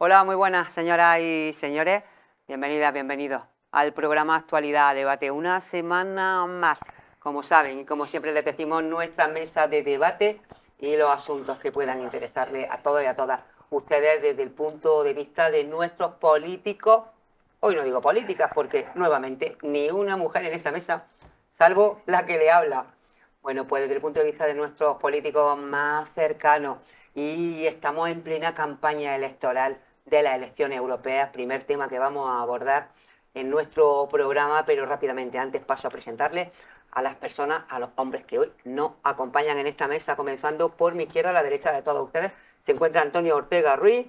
Hola, muy buenas señoras y señores. Bienvenidas, bienvenidos al programa Actualidad Debate. Una semana más, como saben, y como siempre les decimos, nuestra mesa de debate y los asuntos que puedan interesarle a todos y a todas ustedes desde el punto de vista de nuestros políticos. Hoy no digo políticas porque nuevamente ni una mujer en esta mesa, salvo la que le habla. Bueno, pues desde el punto de vista de nuestros políticos más cercanos y estamos en plena campaña electoral de las elecciones europeas, primer tema que vamos a abordar en nuestro programa, pero rápidamente antes paso a presentarle a las personas, a los hombres que hoy no acompañan en esta mesa, comenzando por mi izquierda, a la derecha de todos ustedes, se encuentra Antonio Ortega Ruiz,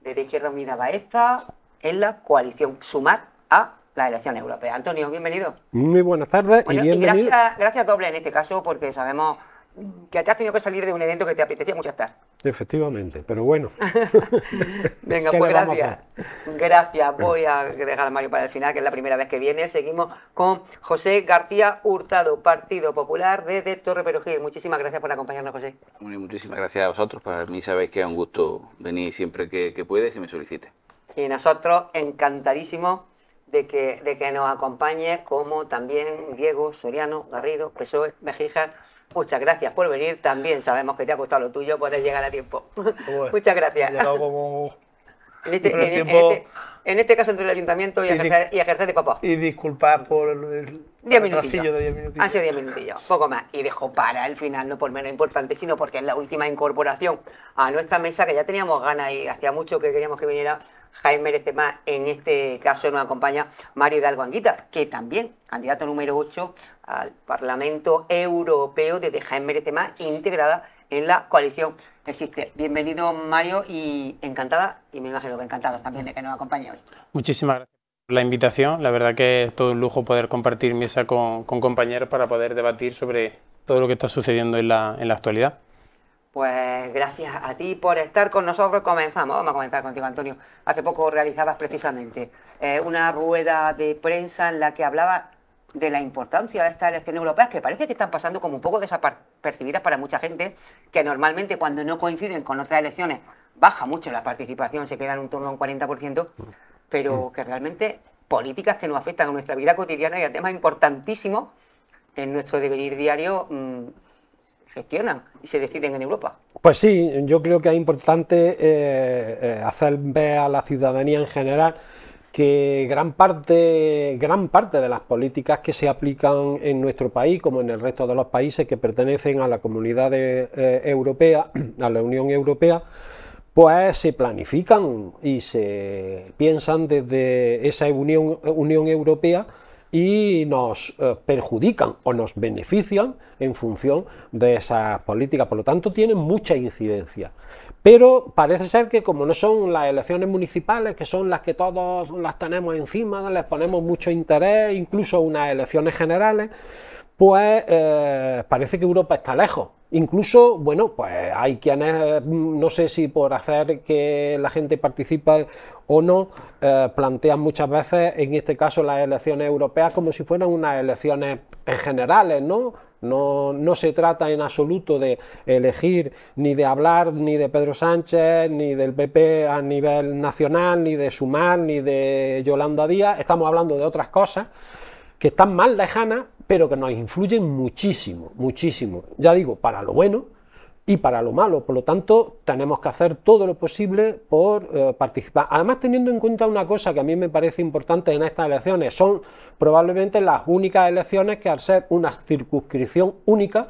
de la Izquierda Unida Baeza, en la coalición Sumar a las elecciones europea. Antonio, bienvenido. Muy buenas tardes y bienvenido. gracias, doble en este caso, porque sabemos que te has tenido que salir de un evento que te apetecía mucho estar. Efectivamente, pero bueno. Venga, pues gracias. Gracias. Voy a dejar a Mario para el final, que es la primera vez que viene. Seguimos con José García Hurtado, Partido Popular desde Torre Perugil. Muchísimas gracias por acompañarnos, José. muchísimas gracias a vosotros. Para mí sabéis que es un gusto venir siempre que, que puedes y me solicite. Y nosotros encantadísimos de que, de que nos acompañe, como también Diego Soriano, Garrido, PSOE, Mejija Muchas gracias por venir. También sabemos que te ha costado lo tuyo poder llegar a tiempo. Muchas gracias. En, este, caso entre el ayuntamiento y, y, ejercer, de papá. Y disculpad por el, de 10 minutillos. Han sido 10 minutillos, poco más. Y dejo para el final, no por menos importante, sino porque es la última incorporación a nuestra mesa, que ya teníamos ganas y hacía mucho que queríamos que viniera Jaime merece más. En este caso nos acompaña Mario Hidalgo Anguita, que también, candidato número 8 al Parlamento Europeo de Deja en Merece Más, integrada en la coalición existe. Bienvenido, Mario, y encantada, y me imagino que encantado también de que nos acompañe hoy. Muchísimas gracias por la invitación. La verdad que es todo un lujo poder compartir mesa con, compañeros para poder debatir sobre todo lo que está sucediendo en la, actualidad. Pues gracias a ti por estar con nosotros. Comenzamos, vamos a comenzar contigo, Antonio. Hace poco realizabas precisamente eh, una rueda de prensa en la que hablabas de la importancia de estas elecciones europeas que parece que están pasando como un poco desapercibidas para mucha gente, que normalmente cuando no coinciden con otras elecciones baja mucho la participación, se queda en un torno a un 40%, pero mm. que realmente políticas que nos afectan a nuestra vida cotidiana y a temas importantísimos en nuestro devenir diario mm, gestionan y se deciden en Europa. Pues sí, yo creo que es importante eh, eh, hacer ver a la ciudadanía en general que gran parte, gran parte de las políticas que se aplican en nuestro país, como en el resto de los países que pertenecen a la comunidad eh, europea, a la Unión Europea, pues se planifican y se piensan desde esa Unión, Europea y nos eh, perjudican o nos benefician en función de esas políticas. Por lo tanto, tienen mucha incidencia. Pero parece ser que como no son las elecciones municipales, que son las que todos las tenemos encima, les ponemos mucho interés, incluso unas elecciones generales, pues eh, parece que Europa está lejos. Incluso, bueno, pues hay quienes, mm, no sé si por hacer que la gente participe o no, eh, plantean muchas veces, en este caso, las elecciones europeas como si fueran unas elecciones generales, ¿no? No, se trata en absoluto de elegir ni de hablar ni de Pedro Sánchez, ni del PP a nivel nacional, ni de Sumar, ni de Yolanda Díaz. Estamos hablando de otras cosas que están más lejanas, pero que nos influyen muchísimo, muchísimo. Ya digo, para lo bueno y para lo malo. Por lo tanto, tenemos que hacer todo lo posible por eh, participar. Además, teniendo en cuenta una cosa que a mí me parece importante en estas elecciones, son probablemente las únicas elecciones que al ser una circunscripción única,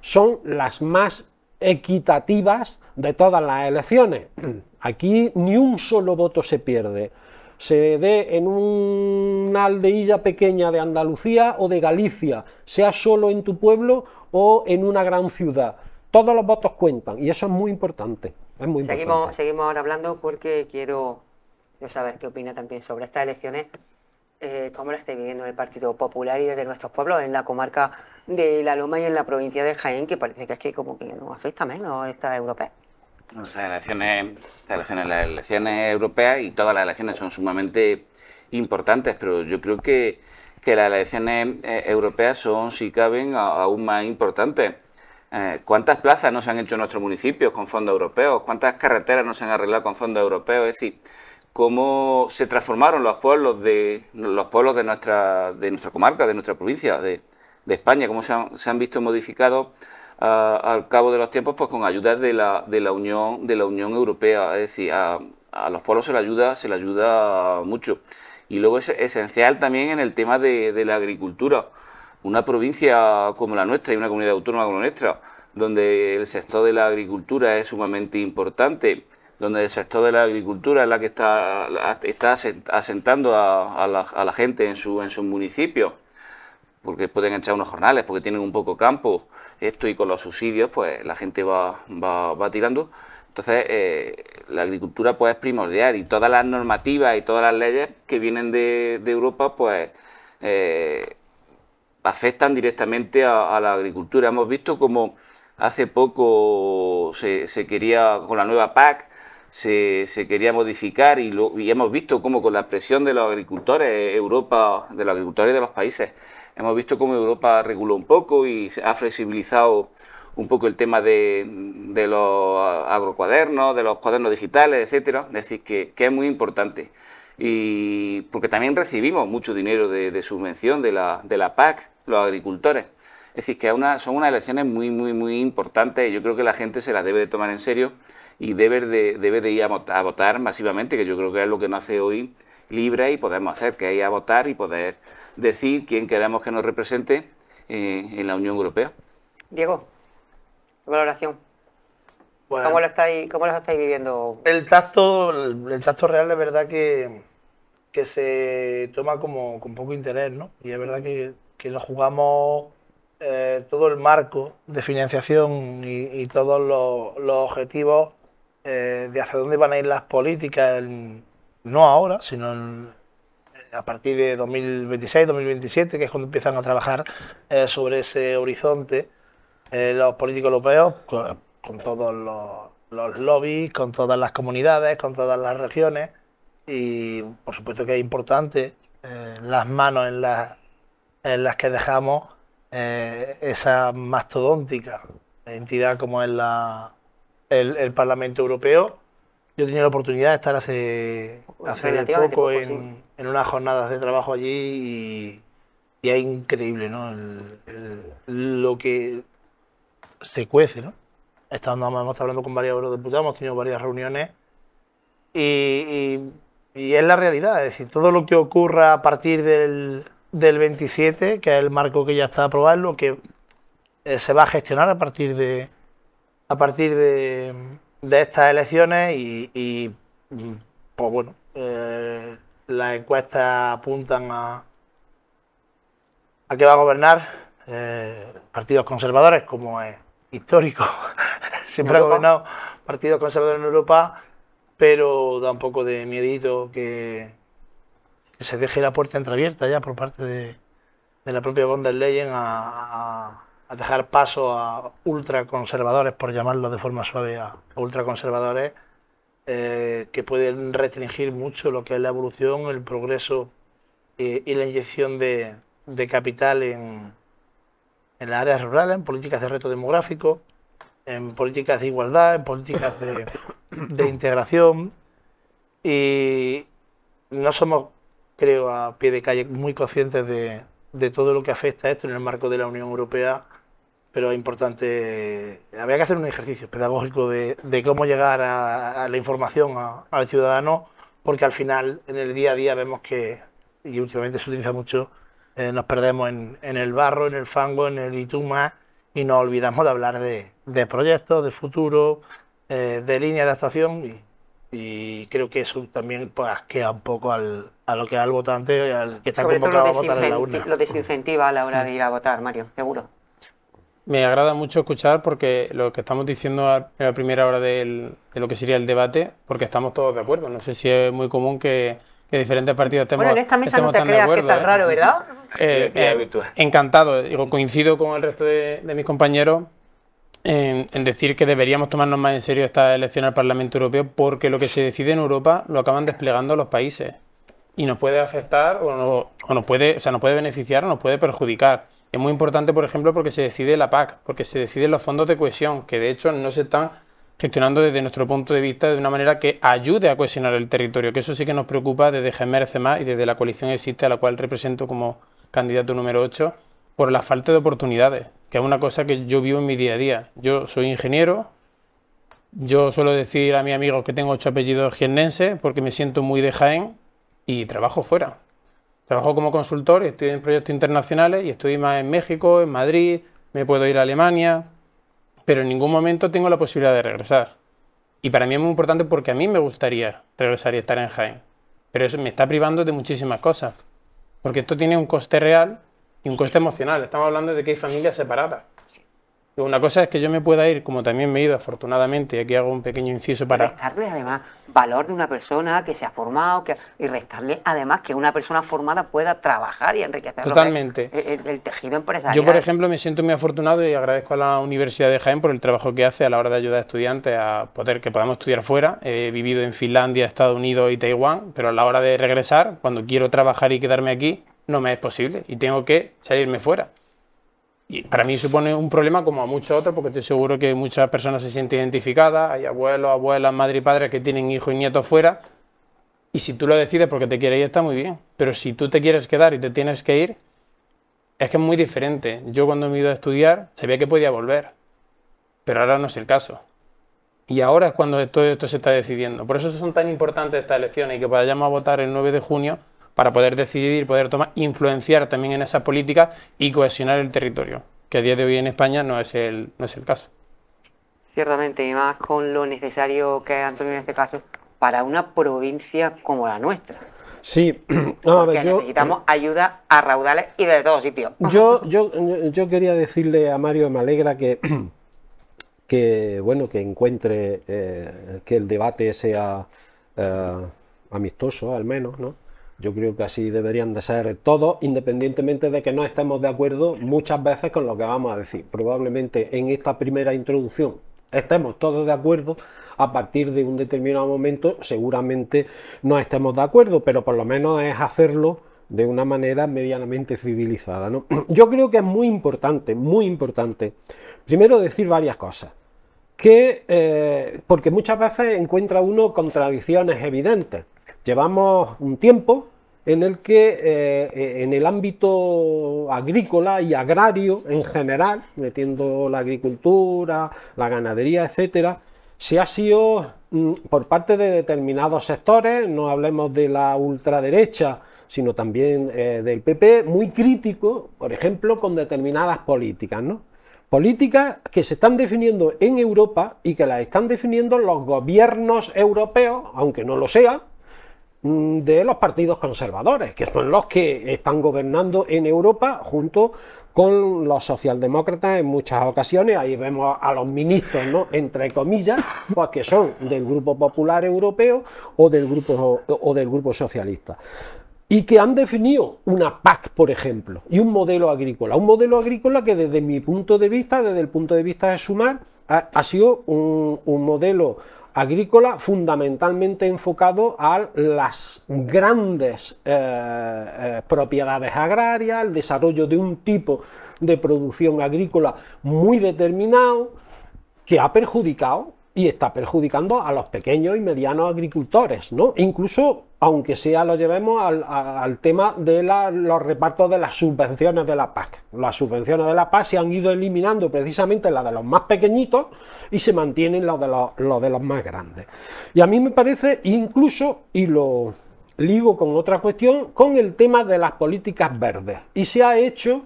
son las más equitativas de todas las elecciones. Aquí ni un solo voto se pierde. Se dé en una aldeilla pequeña de Andalucía o de Galicia, sea solo en tu pueblo o en una gran ciudad todos los votos cuentan y eso es muy importante. Es muy seguimos, importante. seguimos ahora hablando porque quiero yo saber qué opina también sobre estas elecciones, eh, cómo las está viviendo el Partido Popular y desde nuestros pueblos, en la comarca de La Loma y en la provincia de Jaén, que parece que es que como que no afecta menos esta europea. Las elecciones, las elecciones, las elecciones europeas y todas las elecciones son sumamente importantes, pero yo creo que, que las elecciones eh, europeas son, si caben, aún más importantes eh, ¿Cuántas plazas nos han hecho nuestros municipios con fondos europeos? ¿Cuántas carreteras no se han arreglado con fondos europeos? Es decir, cómo se transformaron los pueblos de los pueblos de nuestra comarca, de nuestra provincia, de, España, cómo se han, se han visto modificados ah, al cabo de los tiempos, pues con ayudas de la, de la Unión de la Unión Europea, es decir, a, los pueblos se le ayuda se le ayuda mucho y luego es esencial también en el tema de la agricultura una provincia como la nuestra y una comunidad autónoma como la nuestra, donde el sector de la agricultura es sumamente importante, donde el sector de la agricultura es la que está, está asentando a, la, gente en, su, en sus municipios, porque pueden echar unos jornales, porque tienen un poco campo, esto y con los subsidios, pues la gente va, va, tirando. Entonces, eh, la agricultura pues es primordial y todas las normativas y todas las leyes que vienen de, Europa, pues... Eh, afectan directamente a, la agricultura. Hemos visto como hace poco se, quería, con la nueva PAC, se, quería modificar y, hemos visto cómo con la presión de los agricultores, Europa, de los agricultores de los países, hemos visto cómo Europa reguló un poco y ha flexibilizado un poco el tema de, los agrocuadernos, de los cuadernos digitales, etcétera. Es decir, que, es muy importante. Y porque también recibimos mucho dinero de, subvención de la, de la PAC los agricultores. Es decir, que son unas elecciones muy, muy, muy importantes. Yo creo que la gente se las debe de tomar en serio y debe de, debe ir a votar, masivamente, que yo creo que es lo que no hace hoy libre y podemos hacer, que es a votar y poder decir quién queremos que nos represente eh, en la Unión Europea. Diego, valoración. ¿Cómo, las estáis, viviendo? El tacto, tacto real es verdad que, que se toma como con poco interés, ¿no? Y es verdad que que nos jugamos eh, todo el marco de financiación y, todos los, objetivos eh, de hacia dónde van a ir las políticas, no ahora, sino a partir de 2026, 2027, que es cuando empiezan a trabajar eh, sobre ese horizonte los políticos europeos, con, todos los, lobbies, con todas las comunidades, con todas las regiones y por supuesto que es importante las manos en las en las que dejamos eh, esa mastodóntica entidad como es la, el, Parlamento Europeo. Yo tenía la oportunidad de estar hace, pues hace poco en, en, unas jornadas de trabajo allí y, es increíble ¿no? lo que se cuece. ¿no? hemos estado hablando con varios eurodiputados, hemos tenido varias reuniones y, y, y es la realidad. Es decir, todo lo que ocurra a partir del, del 27, que es el marco que ya está aprobado, que eh, se va a gestionar a partir de a partir de, estas elecciones y, mm, pues bueno eh, las encuestas apuntan a a que va a gobernar eh, partidos conservadores como es histórico siempre ha gobernado partidos conservadores en Europa pero da un poco de miedito que que se deje la puerta entreabierta ya por parte de, la propia von der Leyen a, dejar paso a ultraconservadores, por llamarlo de forma suave, a, ultraconservadores eh, que pueden restringir mucho lo que es la evolución, el progreso eh, y la inyección de, capital en, las áreas rurales, en políticas de reto demográfico, en políticas de igualdad, en políticas de integración. Y no somos creo, a pie de calle, muy conscientes de, todo lo que afecta esto en el marco de la Unión Europea, pero es importante, había que hacer un ejercicio pedagógico de, cómo llegar a, la información al ciudadano, porque al final, en el día a día, vemos que, y últimamente se utiliza mucho, eh, nos perdemos en, el barro, en el fango, en el ituma, y nos olvidamos de hablar de, proyectos, de futuro, eh, de línea de actuación, y y creo que eso también pues queda un poco a lo que da el votante, al que está convocado a votar en la urna. Lo desincentiva a la hora de ir a votar, Mario, seguro. Me agrada mucho escuchar porque lo que estamos diciendo a la primera hora de lo que sería el debate, porque estamos todos de acuerdo. No sé si es muy común que, diferentes partidos estemos, bueno, en esta mesa no te creas acuerdo, que tan ¿eh? raro, ¿verdad? Eh, eh, encantado, digo, coincido con el resto de, de mis compañeros en, decir que deberíamos tomarnos más en serio esta elección al Parlamento Europeo porque lo que se decide en Europa lo acaban desplegando los países y nos puede afectar o, no, o nos puede, o sea, nos puede beneficiar o nos puede perjudicar. Es muy importante, por ejemplo, porque se decide la PAC, porque se deciden los fondos de cohesión, que de hecho no se están gestionando desde nuestro punto de vista de una manera que ayude a cohesionar el territorio, que eso sí que nos preocupa desde Gemer más y desde la coalición Existe, a la cual represento como candidato número 8, por la falta de oportunidades es una cosa que yo vivo en mi día a día. Yo soy ingeniero, yo suelo decir a mis amigos que tengo ocho apellidos jiennenses porque me siento muy de Jaén y trabajo fuera. Trabajo como consultor, estoy en proyectos internacionales y estoy más en México, en Madrid, me puedo ir a Alemania, pero en ningún momento tengo la posibilidad de regresar. Y para mí es muy importante porque a mí me gustaría regresar y estar en Jaén. Pero eso me está privando de muchísimas cosas. Porque esto tiene un coste real y un coste emocional. Estamos hablando de que hay familias separadas. Una cosa es que yo me pueda ir, como también me he ido afortunadamente, y aquí hago un pequeño inciso para... Restarle además valor de una persona que se ha formado que... y restarle además que una persona formada pueda trabajar y enriquecer Totalmente. El, el, tejido empresarial. Yo, por ejemplo, me siento muy afortunado y agradezco a la Universidad de Jaén por el trabajo que hace a la hora de ayudar a estudiantes a poder que podamos estudiar fuera. He vivido en Finlandia, Estados Unidos y Taiwán, pero a la hora de regresar, cuando quiero trabajar y quedarme aquí, no me es posible y tengo que salirme fuera. Y para mí supone un problema como a muchos otros, porque estoy seguro que muchas personas se sienten identificadas, hay abuelos, abuelas, madre y padres que tienen hijos y nietos fuera, y si tú lo decides porque te quieres ir está muy bien, pero si tú te quieres quedar y te tienes que ir, es que es muy diferente. Yo cuando me iba a estudiar sabía que podía volver, pero ahora no es el caso. Y ahora es cuando todo esto se está decidiendo. Por eso son tan importantes estas elecciones y que vayamos a votar el 9 de junio para poder decidir, poder tomar, influenciar también en esa política y cohesionar el territorio, que a día de hoy en España no es el, no es el caso. Ciertamente, y más con lo necesario que es Antonio en este caso, para una provincia como la nuestra. Sí, no, necesitamos ayuda a raudales y de todos sitios. Yo, yo, quería decirle a Mario, me alegra que, que bueno, que encuentre eh, que el debate sea eh, amistoso, al menos, ¿no? Yo creo que así deberían de ser todos, independientemente de que no estemos de acuerdo muchas veces con lo que vamos a decir. Probablemente en esta primera introducción estemos todos de acuerdo, a partir de un determinado momento seguramente no estemos de acuerdo, pero por lo menos es hacerlo de una manera medianamente civilizada. Yo creo que es muy importante, muy importante, primero decir varias cosas. Eh, porque muchas veces encuentra uno contradicciones evidentes. Llevamos un tiempo en el que eh, eh, en el ámbito agrícola y agrario en general, metiendo la agricultura, la ganadería, etcétera, se ha sido mm, por parte de determinados sectores, no hablemos de la ultraderecha, sino también eh, del PP, muy crítico, por ejemplo, con determinadas políticas, ¿no? Políticas que se están definiendo en Europa y que las están definiendo los gobiernos europeos, aunque no lo sean, Mm, de los partidos conservadores, que son los que están gobernando en Europa junto con los socialdemócratas en muchas ocasiones. Ahí vemos a los ministros, ¿no? entre comillas, pues que son del Grupo Popular Europeo o del Grupo, o del grupo Socialista. Y que han definido una PAC, por ejemplo, y un modelo agrícola. Un modelo agrícola que desde mi punto de vista, desde el punto de vista de Sumar, ha, sido un, un modelo agrícola fundamentalmente enfocado a las grandes eh, eh, propiedades agrarias, el desarrollo de un tipo de producción agrícola muy determinado que ha perjudicado y está perjudicando a los pequeños y medianos agricultores, ¿no? Incluso, aunque sea lo llevemos al, tema de los repartos de las subvenciones de la PAC. Las subvenciones de la PAC se han ido eliminando precisamente las de los más pequeñitos y se mantienen las de los más grandes. Y a mí me parece incluso, y lo ligo con otra cuestión, con el tema de las políticas verdes. Y se ha hecho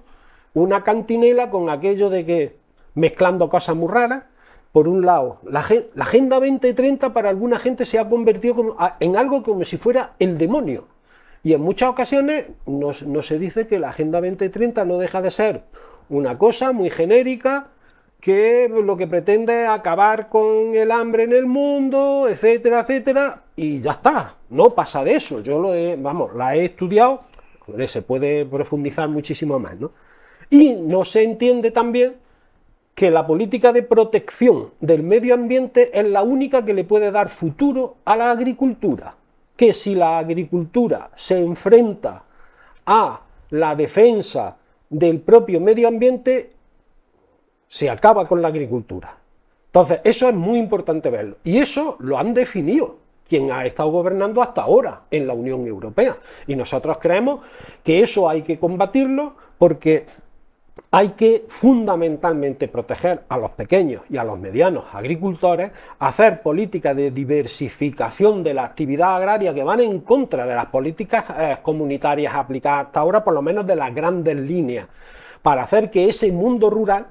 una cantinela con aquello de que mezclando cosas muy raras, por un lado, la, Agenda 2030 para alguna gente se ha convertido en algo como si fuera el demonio. Y en muchas ocasiones no se dice que la Agenda 2030 no deja de ser una cosa muy genérica que lo que pretende es acabar con el hambre en el mundo, etcétera, etcétera, y ya está, no pasa de eso. Yo lo vamos, la he estudiado, se puede profundizar muchísimo más, ¿no? Y no se entiende también que la política de protección del medio ambiente es la única que le puede dar futuro a la agricultura. Que si la agricultura se enfrenta a la defensa del propio medio ambiente, se acaba con la agricultura. Entonces, eso es muy importante verlo. Y eso lo han definido quien ha estado gobernando hasta ahora en la Unión Europea. Y nosotros creemos que eso hay que combatirlo porque hay que fundamentalmente proteger a los pequeños y a los medianos agricultores, hacer políticas de diversificación de la actividad agraria que van en contra de las políticas eh, comunitarias aplicadas hasta ahora, por lo menos de las grandes líneas, para hacer que ese mundo rural,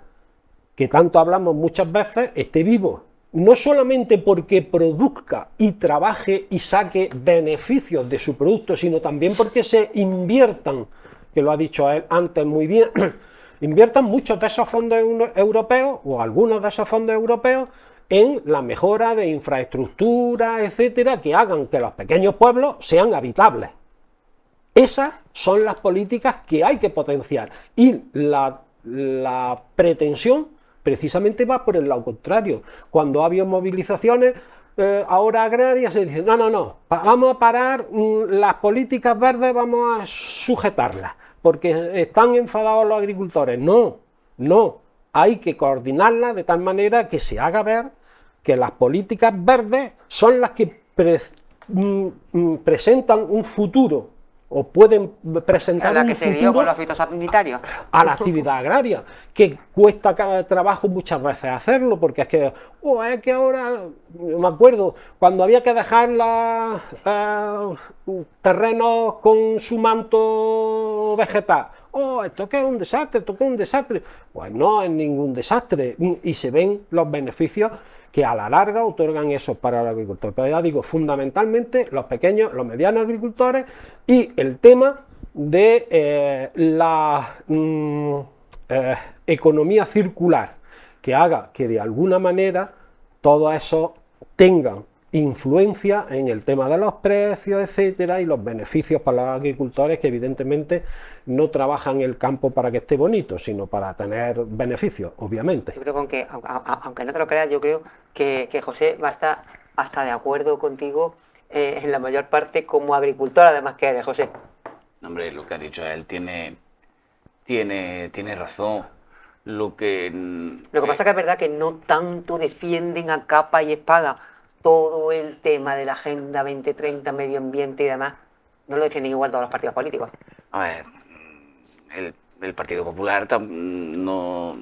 que tanto hablamos muchas veces, esté vivo. No solamente porque produzca y trabaje y saque beneficios de su producto, sino también porque se inviertan, que lo ha dicho él antes muy bien, inviertan muchos de esos fondos europeos o algunos de esos fondos europeos en la mejora de infraestructura, etcétera, que hagan que los pequeños pueblos sean habitables. Esas son las políticas que hay que potenciar y la, pretensión precisamente va por el lado contrario. Cuando había habido movilizaciones eh, ahora agrarias se dice, no, no, no, vamos a parar mm, las políticas verdes, vamos a sujetarlas porque están enfadados los agricultores. No, no. Hay que coordinarla de tal manera que se haga ver que las políticas verdes son las que mm, mm, presentan un futuro o pueden presentar un a la actividad agraria que cuesta trabajo muchas veces hacerlo porque es que oh, que ahora me acuerdo cuando había que dejar los eh, terrenos con su manto vegetal oh, esto que es un desastre, esto que es un desastre. Pues no es ningún desastre y se ven los beneficios que a la larga otorgan esos para el agricultor. Pero ya digo, fundamentalmente los pequeños, los medianos agricultores y el tema de eh, la mm, eh, economía circular que haga que de alguna manera todo eso tengan influencia en el tema de los precios, etcétera, y los beneficios para los agricultores que evidentemente no trabajan el campo para que esté bonito, sino para tener beneficios, obviamente. Yo creo que, aunque no te lo creas, yo creo que, que José va a estar hasta de acuerdo contigo eh, en la mayor parte como agricultor, además que eres, José. Hombre, lo que ha dicho él tiene, tiene, tiene razón lo que... Lo que eh, pasa es que es verdad que no tanto defienden a capa y espada todo el tema de la Agenda 2030, medio ambiente y demás, no lo defienden igual todos los partidos políticos. A ver, el, Partido Popular no,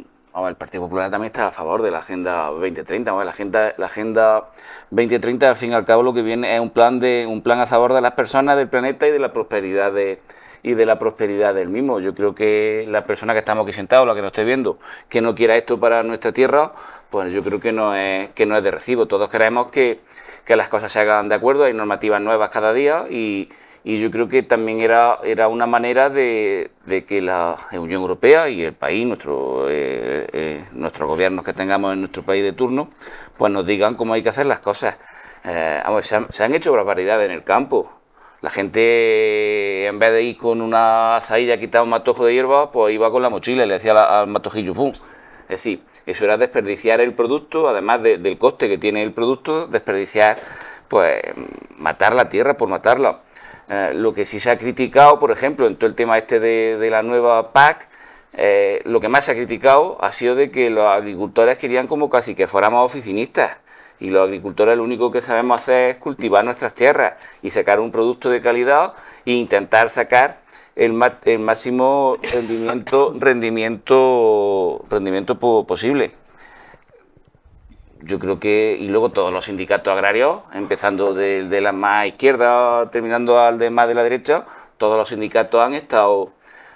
el Partido Popular también está a favor de la Agenda 2030. la, agenda, la Agenda 2030, al fin y al cabo, lo que viene es un plan, de, un plan a favor de las personas, del planeta y de la prosperidad de, y de la prosperidad del mismo. Yo creo que la persona que estamos aquí sentados, la que nos esté viendo, que no quiera esto para nuestra tierra, pues yo creo que no es, que no es de recibo. Todos queremos que, las cosas se hagan de acuerdo, hay normativas nuevas cada día y, yo creo que también era, era una manera de, que la Unión Europea y el país, nuestro, eh, eh, nuestros gobiernos que tengamos en nuestro país de turno, pues nos digan cómo hay que hacer las cosas. Eh, se, han, se han hecho barbaridades en el campo, la gente, en vez de ir con una zailla a quitar un matojo de hierba, pues iba con la mochila y le decía al matojillo ¡fum! Es decir, eso era desperdiciar el producto, además del coste que tiene el producto, desperdiciar, pues, matar la tierra por matarla. Eh, lo que sí se ha criticado, por ejemplo, en todo el tema este de, la nueva PAC, eh, lo que más se ha criticado ha sido de que los agricultores querían como casi que fuéramos oficinistas. Y los agricultores lo único que sabemos hacer es cultivar nuestras tierras y sacar un producto de calidad e intentar sacar el, máximo rendimiento, rendimiento, rendimiento posible. Yo creo que, y luego todos los sindicatos agrarios, empezando de, de la más izquierda, terminando al de más de la derecha, todos los sindicatos han estado,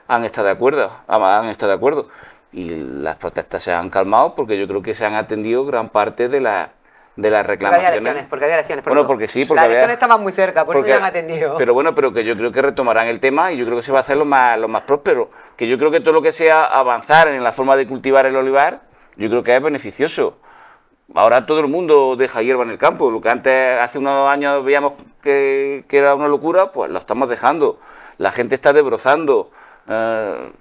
han estado de acuerdo, han estado de acuerdo y las protestas se han calmado porque yo creo que se han atendido gran parte de la de las reclamaciones. Porque había elecciones, porque bueno, porque sí, porque las estaban muy cerca, porque, eso me han atendido. Pero bueno, pero que yo creo que retomarán el tema y yo creo que se va a hacer lo más, lo más próspero. Que yo creo que todo lo que sea avanzar en la forma de cultivar el olivar, yo creo que es beneficioso. Ahora todo el mundo deja hierba en el campo. Lo que antes, hace unos años veíamos que, que era una locura, pues lo estamos dejando. La gente está desbrozando. Eh,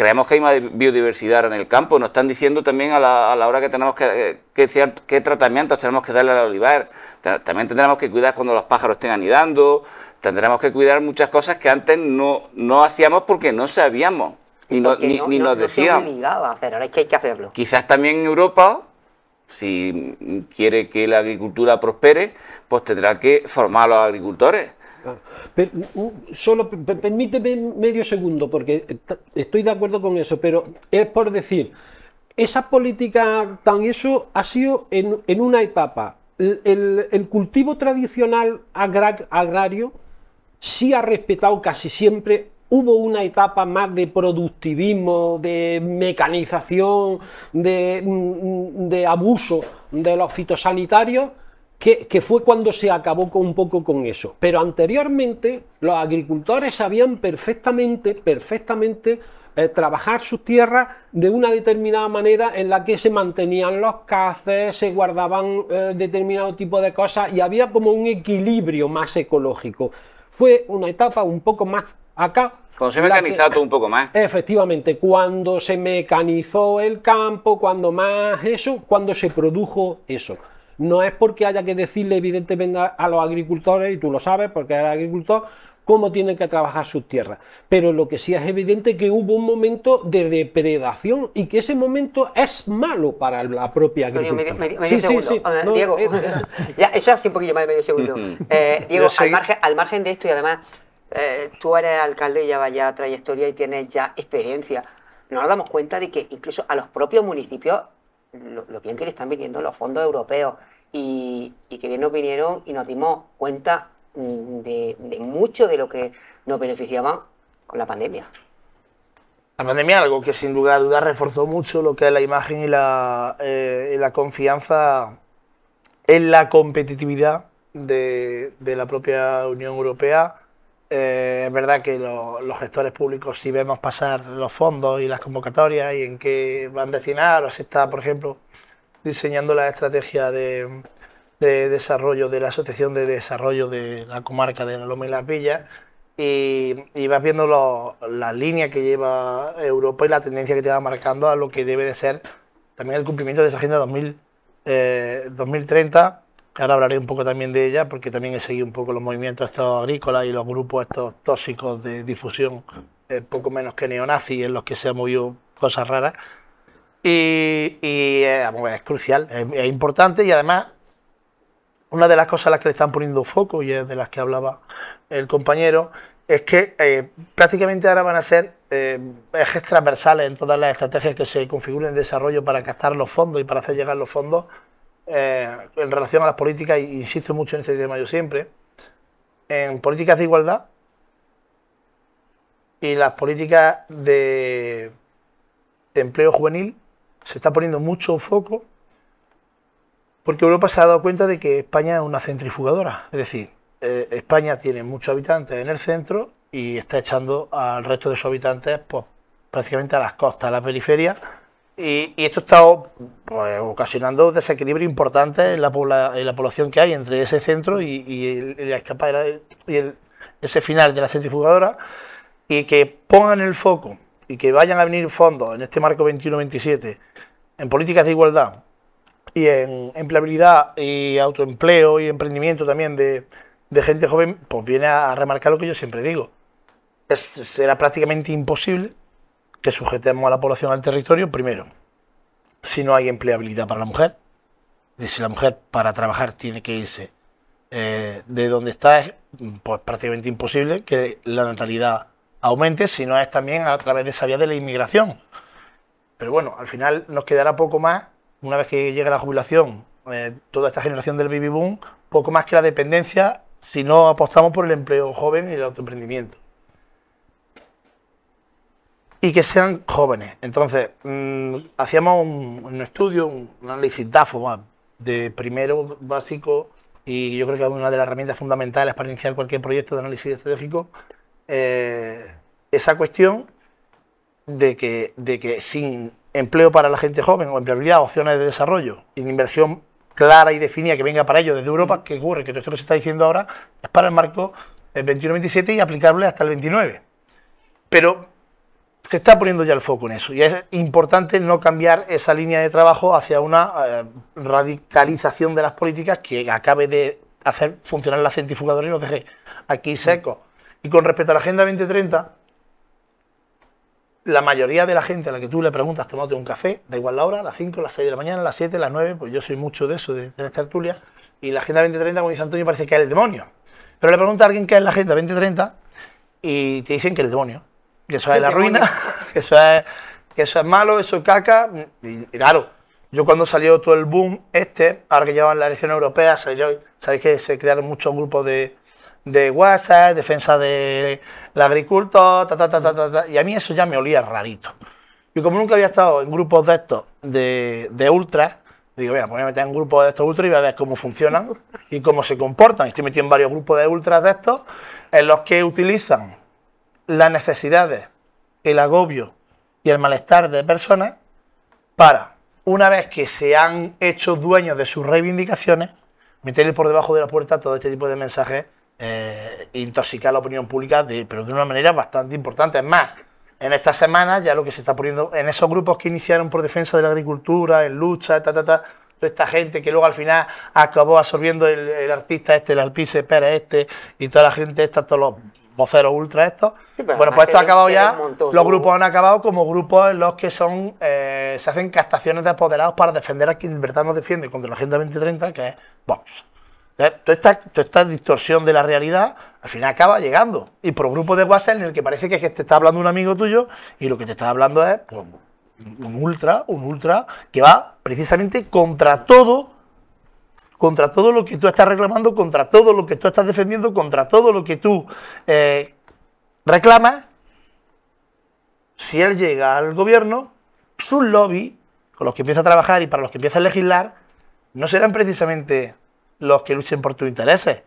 creemos que hay más biodiversidad en el campo. Nos están diciendo también a la, hora que tenemos que, eh, que, qué tratamientos tenemos que darle al olivar. También tendremos que cuidar cuando los pájaros estén anidando. Tendremos que cuidar muchas cosas que antes no, hacíamos porque no sabíamos. Ni, no, ni, nos decían. pero es que hay que hacerlo. Quizás también en Europa, si quiere que la agricultura prospere, pues tendrá que formar a los agricultores solo permíteme medio segundo, porque estoy de acuerdo con eso, pero es por decir, esa política tan eso ha sido en, una etapa. El, cultivo tradicional agrario sí ha respetado casi siempre hubo una etapa más de productivismo, de mecanización, de, mm, mm, de, abuso de los fitosanitarios que, fue cuando se acabó un poco con eso. Pero anteriormente los agricultores sabían perfectamente, perfectamente eh, trabajar sus tierras de una determinada manera en la que se mantenían los caces, se guardaban eh, determinado tipo de cosas y había como un equilibrio más ecológico. Fue una etapa un poco más acá. Cuando se mecanizó un poco más. Efectivamente, cuando se mecanizó el campo, cuando más eso, cuando se produjo eso. No es porque haya que decirle, evidentemente, a los agricultores, y tú lo sabes porque eres agricultor, cómo tienen que trabajar sus tierras. Pero lo que sí es evidente es que hubo un momento de depredación y que ese momento es malo para la propia agricultura. sí, Sí, sí. Diego, eso es un poquillo más de medio segundo. Mm. Eh, Diego, al margen, de esto y además, eh, tú eres alcalde y llevas ya trayectoria y tienes ya experiencia. Nos damos cuenta de que incluso a los propios municipios, lo, lo bien que le están viniendo los fondos europeos, y, que bien nos vinieron y nos dimos cuenta mm, de, mucho de lo que nos beneficiaba con la pandemia. La pandemia algo que sin lugar a dudas reforzó mucho lo que es la imagen y la, eh, confianza en la competitividad de, la propia Unión Europea. Eh, es verdad que los gestores públicos si vemos pasar los fondos y las convocatorias y en qué van a destinar, o está, por ejemplo, diseñando la estrategia de, desarrollo de la Asociación de Desarrollo de la Comarca de la Loma y las Villas y, vas viendo la línea que lleva Europa y la tendencia que te va marcando a lo que debe de ser también el cumplimiento de esa Agenda 2000, eh, 2030. Ahora hablaré un poco también de ella porque también he seguido un poco los movimientos estos agrícolas y los grupos estos tóxicos de difusión, eh, poco menos que neonazis en los que se han movido cosas raras. Y, eh, es crucial, es, importante y además una de las cosas a las que le están poniendo foco y es de las que hablaba el compañero es que eh, prácticamente ahora van a ser eh, ejes transversales en todas las estrategias que se configuren en desarrollo para captar los fondos y para hacer llegar los fondos en relación a las políticas, insisto mucho en este tema yo siempre, en políticas de igualdad y las políticas de empleo juvenil se está poniendo mucho foco porque Europa se ha dado cuenta de que España es una centrifugadora. Es decir, eh, España tiene muchos habitantes en el centro y está echando al resto de sus habitantes pues, prácticamente a las costas, a la periferia. Y, esto está pues, ocasionando desequilibrio importante en la, población que hay entre ese centro y, y, ese final de la centrifugadora. Y que pongan el foco y que vayan a venir fondos en este marco 21-27 en políticas de igualdad y en empleabilidad y autoempleo y emprendimiento también de, gente joven, pues viene a remarcar lo que yo siempre digo. Es, será prácticamente imposible que sujetemos a la población al territorio, primero, si no hay empleabilidad para la mujer, y si la mujer para trabajar tiene que irse eh, de donde está, es pues prácticamente imposible que la natalidad aumente, si no es también a través de esa vía de la inmigración. Pero bueno, al final nos quedará poco más, una vez que llegue la jubilación, eh, toda esta generación del baby boom, poco más que la dependencia si no apostamos por el empleo joven y el autoemprendimiento. Y que sean jóvenes. Entonces, mm, hacíamos un, estudio, un análisis DAFO de primero básico y yo creo que es una de las herramientas fundamentales para iniciar cualquier proyecto de análisis estratégico eh, esa cuestión de que, de que sin empleo para la gente joven o empleabilidad, opciones de desarrollo, y inversión clara y definida que venga para ellos desde Europa, mm. que ocurre que todo esto que se está diciendo ahora es para el marco del 21-27 y aplicable hasta el 29. Pero se está poniendo ya el foco en eso y es importante no cambiar esa línea de trabajo hacia una eh, radicalización de las políticas que acabe de hacer funcionar la centrifugadora y nos deje aquí mm. secos y con respecto a la Agenda 2030, la mayoría de la gente a la que tú le preguntas, tomate un café, da igual la hora, las 5, las 6 de la mañana, las 7, las 9, pues yo soy mucho de eso, de, esta tertulia y la Agenda 2030, como dice Antonio, parece que es el demonio. Pero le pregunta a alguien qué es la Agenda 2030 y te dicen que el demonio, que eso es la ruina, que eso es, eso es malo, eso es caca, y, claro, yo cuando salió todo el boom este, ahora que llevan la elección europea, sabéis que se crearon muchos grupos de, de WhatsApp, defensa del de agricultor, ta, ta, ta, y a mí eso ya me olía rarito. Y como nunca había estado en grupos de estos de, de ultras, digo, mira, pues voy a meter en grupos de estos ultras y voy a ver cómo funcionan y cómo se comportan. Estoy metido en varios grupos de ultras de estos en los que utilizan las necesidades, el agobio y el malestar de personas para, una vez que se han hecho dueños de sus reivindicaciones, meterle por debajo de la puerta todo este tipo de mensajes eh, intoxicar la opinión pública, pero de una manera bastante importante. Es más, en esta semana ya lo que se está poniendo en esos grupos que iniciaron por defensa de la agricultura, en lucha, ta, ta, ta, toda esta gente que luego al final acabó absorbiendo el, artista este, el Alpice Pérez este, y toda la gente esta, todos los voceros ultra estos. bueno, pues esto ha acabado ya, los grupos han acabado como grupos en los que son eh, se hacen castaciones de apoderados para defender a quien en verdad no defiende contra la Agenda 2030, que es Vox. Toda esta, distorsión de la realidad al final acaba llegando. Y por un grupo de WhatsApp en el que parece que, te está hablando un amigo tuyo y lo que te está hablando es pues, un ultra, un ultra, que va precisamente contra todo, contra todo lo que tú estás reclamando, contra todo lo que tú estás defendiendo, contra todo lo que tú eh, reclamas. Si él llega al gobierno, sus lobbies, con los que empieza a trabajar y para los que empieza a legislar, no serán precisamente los que luchen por tus intereses.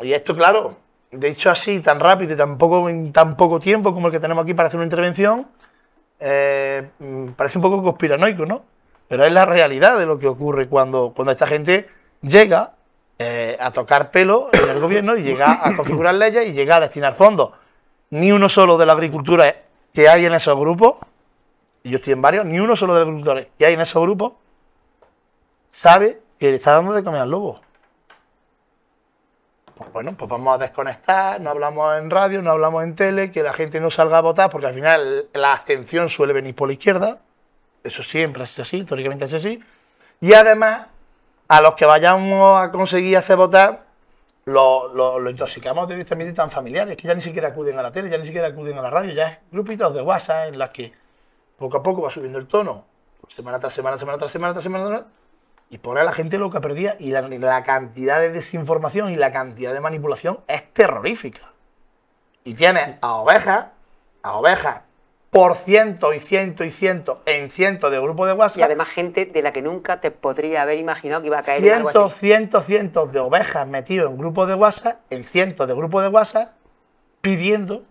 Y esto, claro, de hecho así, tan rápido y tan poco, en tan poco tiempo como el que tenemos aquí para hacer una intervención, eh, mm, parece un poco conspiranoico, ¿no? Pero es la realidad de lo que ocurre cuando, cuando esta gente llega eh, a tocar pelo en el gobierno y llega a configurar leyes y llega a destinar fondos. Ni uno solo de la agricultura que hay en esos grupos, y yo estoy en varios, ni uno solo de los agricultores que hay en esos grupos sabe que está dando de comer al lobo. Pues bueno, pues vamos a desconectar, no hablamos en radio, no hablamos en tele, que la gente no salga a votar, porque al final la abstención suele venir por la izquierda. Eso siempre ha sido así, teóricamente ha sido así. Y además, a los que vayamos a conseguir hacer votar, lo, intoxicamos de tan familiares, que ya ni siquiera acuden a la tele, ya ni siquiera acuden a la radio, ya es grupitos de WhatsApp en las que poco a poco va subiendo el tono, semana tras semana, semana tras semana, semana, tras semana y por a la gente lo que perdía y la, cantidad de desinformación y la cantidad de manipulación es terrorífica. Y tienen a ovejas, a ovejas por ciento y ciento y ciento en cientos de grupos de WhatsApp. Y además gente de la que nunca te podría haber imaginado que iba a caer cientos, en algo Cientos, cientos de ovejas metidos en grupos de WhatsApp, en cientos de grupos de WhatsApp, pidiendo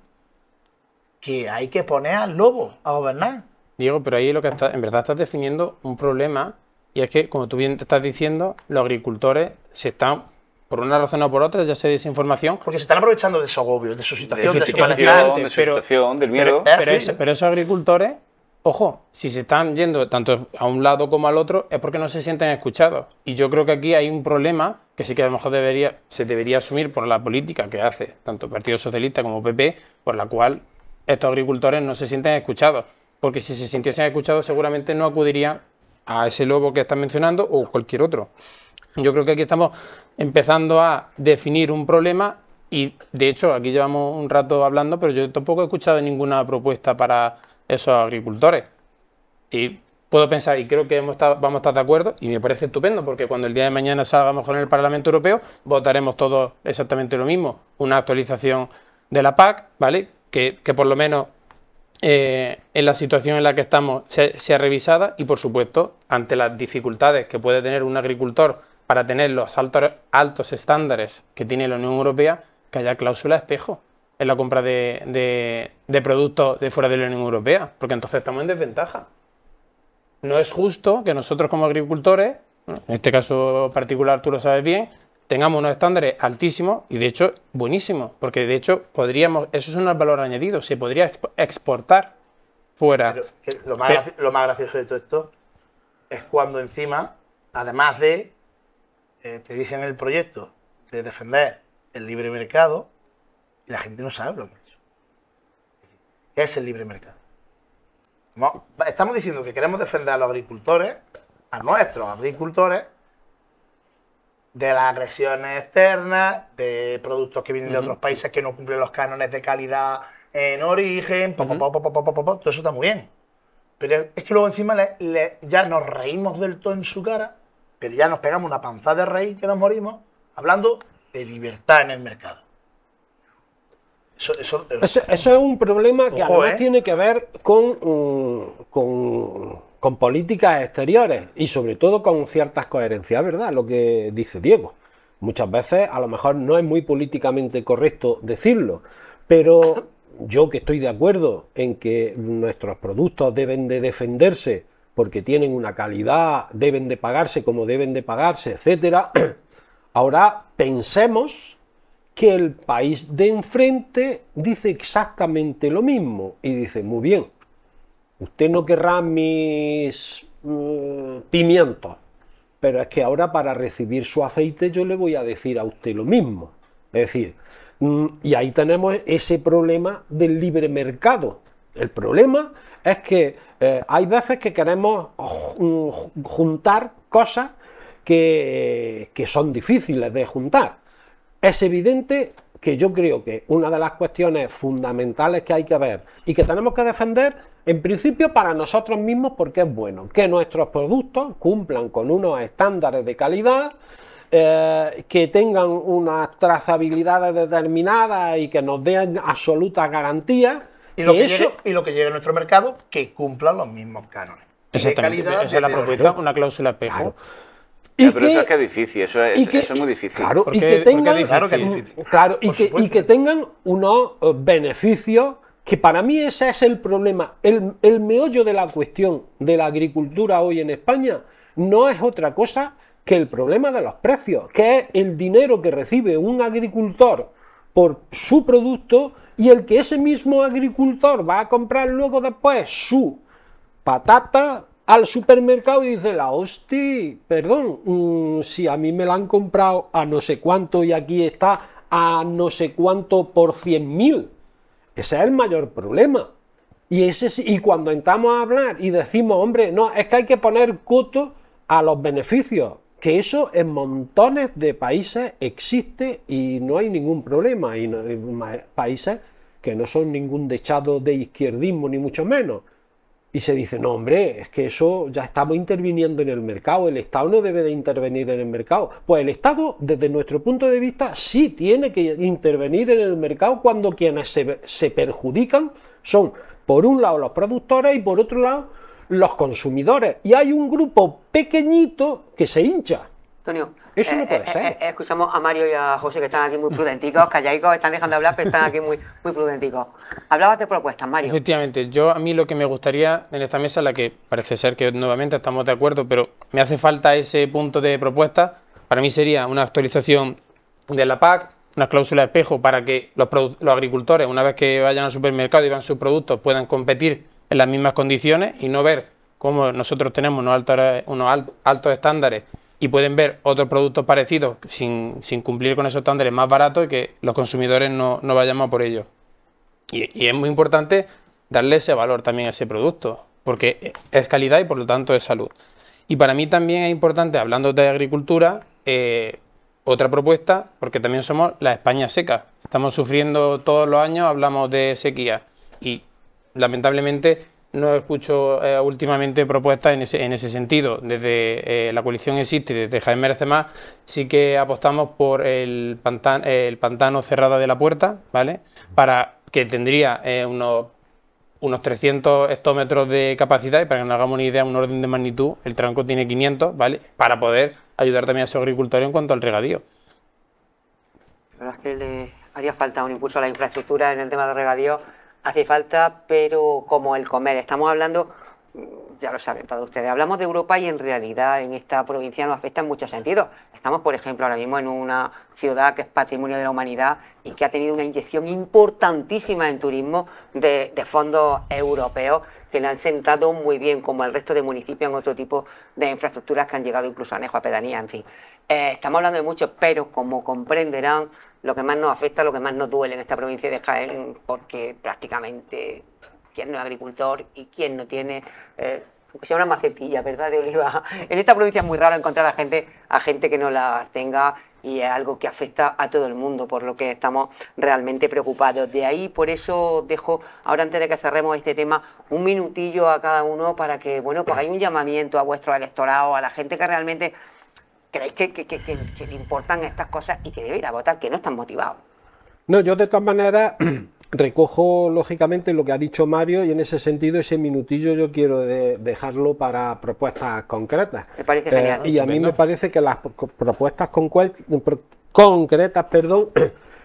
que hay que poner al lobo a gobernar. Diego, pero ahí lo que está, en verdad estás definiendo un problema y es que, como tú bien te estás diciendo, los agricultores se están, por una razón o por otra, ya sé desinformación. Porque se están aprovechando de su agobio, de su situación, de, su, situación, pero, del miedo. Ah, pero, esos agricultores, ojo, si se están yendo tanto a un lado como al otro, es porque no se sienten escuchados. Y yo creo que aquí hay un problema que sí que a lo mejor debería, se debería asumir por la política que hace tanto el Partido Socialista como PP, por la cual estos agricultores no se sienten escuchados. Porque si se sintiesen escuchados, seguramente no acudirían a ese lobo que estás mencionando o cualquier otro. Yo creo que aquí estamos empezando a definir un problema y de hecho aquí llevamos un rato hablando, pero yo tampoco he escuchado ninguna propuesta para esos agricultores. Y puedo pensar, y creo que vamos a estar de acuerdo, y me parece estupendo, porque cuando el día de mañana salga con en el Parlamento Europeo, votaremos todos exactamente lo mismo, una actualización de la PAC, ¿vale? Que, que por lo menos eh, en la situación en la que estamos sea, revisada y, por supuesto, ante las dificultades que puede tener un agricultor para tener los altos, estándares que tiene la Unión Europea, que haya cláusula espejo en la compra de productos de fuera de la Unión Europea, porque entonces estamos en desventaja. No es justo que nosotros como agricultores, en este caso particular tú lo sabes bien, tengamos unos estándares altísimos y de hecho buenísimos, porque de hecho podríamos, eso es un valor añadido, se podría exportar fuera. lo, más gracioso de todo esto es cuando encima, además de, eh, te dicen el proyecto de defender el libre mercado, y la gente no sabe lo que es. es el libre mercado? Estamos diciendo que queremos defender a los agricultores, a nuestros agricultores, de las agresiones externas, de productos que vienen de otros países que no cumplen los cánones de calidad en origen, todo eso está muy bien. Pero es que luego encima ya nos reímos del todo en su cara, pero ya nos pegamos una panza de rey que nos morimos, hablando de libertad en el mercado. Eso, es un problema que además ¿eh? tiene que ver con, mm, con con políticas exteriores y sobre todo con ciertas coherencias, ¿verdad? Lo que dice Diego. Muchas veces a lo mejor no es muy políticamente correcto decirlo, pero yo que estoy de acuerdo en que nuestros productos deben de defenderse porque tienen una calidad, deben de pagarse como deben de pagarse, etcétera. Ahora pensemos que el país de enfrente dice exactamente lo mismo y dice, muy bien, usted no querrá mis mm, pimientos, pero es que ahora para recibir su aceite yo le voy a decir a usted lo mismo. Es decir, mm, y ahí tenemos ese problema del libre mercado. El problema es que eh, hay veces que queremos mm, juntar cosas que, que son difíciles de juntar. Es evidente que yo creo que una de las cuestiones fundamentales que hay que ver y que tenemos que defender en principio para nosotros mismos porque es bueno que nuestros productos cumplan con unos estándares de calidad, eh, que tengan unas trazabilidades determinadas y que nos den absolutas garantías. Y lo que, a nuestro mercado que cumplan los mismos cánones. Exactamente, esa es la propuesta, una cláusula espejo. pero eso es que es difícil, eso es, muy difícil. Claro, y que tengan, y que tengan unos eh, beneficios que para mí ese es el problema, el, meollo de la cuestión de la agricultura hoy en España no es otra cosa que el problema de los precios, que es el dinero que recibe un agricultor por su producto y el que ese mismo agricultor va a comprar luego después su patata al supermercado y dice la hostia, perdón, mm, si a mí me la han comprado a no sé cuánto y aquí está a no sé cuánto por cien mil. Ese es el mayor problema. Y, ese, y cuando entramos a hablar y decimos, hombre, no, es que hay que poner coto a los beneficios, que eso en montones de países existe y no hay ningún problema. Y no, hay países que no son ningún dechado de izquierdismo, ni mucho menos. Y se dice, no hombre, es que eso ya estamos interviniendo en el mercado, el Estado no debe de intervenir en el mercado. Pues el Estado, desde nuestro punto de vista, sí tiene que intervenir en el mercado cuando quienes se, perjudican son, por un lado, los productores y por otro lado, los consumidores. Y hay un grupo pequeñito que se hincha. Antonio, eso eh, no eh, puede eh, ser. escuchamos a Mario y a José que están aquí muy prudenticos, callaicos, están dejando hablar, pero están aquí muy, muy prudenticos. Hablabas de propuestas, Mario. Efectivamente, yo a mí lo que me gustaría en esta mesa, la que parece ser que nuevamente estamos de acuerdo, pero me hace falta ese punto de propuesta, para mí sería una actualización de la PAC, una cláusula de espejo para que los, agricultores, una vez que vayan al supermercado y vean sus productos, puedan competir en las mismas condiciones y no ver cómo nosotros tenemos unos altos estándares y pueden ver otros productos parecidos sin, cumplir con esos estándares más baratos y que los consumidores no, no vayamos por ellos. Y, es muy importante darle ese valor también a ese producto, porque es calidad y por lo tanto es salud. Y para mí también es importante, hablando de agricultura, eh, otra propuesta, porque también somos la España seca. Estamos sufriendo todos los años, hablamos de sequía y lamentablemente no escucho escuchado últimamente propuestas en ese, sentido. Desde eh, la coalición existe, desde Jaime Merece Más, sí que apostamos por el, pantano, el pantano de la puerta, ¿vale? Para que tendría eh, unos, unos 300 hectómetros de capacidad y para que nos hagamos una idea, un orden de magnitud, el tranco tiene 500, ¿vale? Para poder ayudar también a su agricultor en cuanto al regadío. La que le haría falta un impulso a la infraestructura en el tema del regadío hace falta, pero como el comer. Estamos hablando ya lo saben todos ustedes. Hablamos de Europa y en realidad en esta provincia nos afecta en muchos sentidos. Estamos, por ejemplo, ahora mismo en una ciudad que es patrimonio de la humanidad y que ha tenido una inyección importantísima en turismo de, fondos europeos que le han sentado muy bien, como el resto de municipios en otro tipo de infraestructuras que han llegado incluso a Nejo, a Pedanía, en fin. Eh, estamos hablando de mucho, pero como comprenderán, lo que más nos afecta, lo que más nos duele en esta provincia de Jaén, porque prácticamente ¿Quién no es agricultor y quién no tiene, eh, sea pues una macetilla, ¿verdad? De oliva. En esta provincia es muy raro encontrar a gente, a gente que no la tenga y es algo que afecta a todo el mundo, por lo que estamos realmente preocupados. De ahí, por eso dejo, ahora antes de que cerremos este tema, un minutillo a cada uno para que, bueno, pues hay un llamamiento a vuestro electorado, a la gente que realmente creéis que, que le importan estas cosas y que debe ir a votar, que no están motivados. No, yo de todas maneras recojo lógicamente lo que ha dicho Mario y en ese sentido ese minutillo yo quiero dejarlo para propuestas concretas. Me parece eh, genial. y a mí me parece que las propuestas concretas, perdón,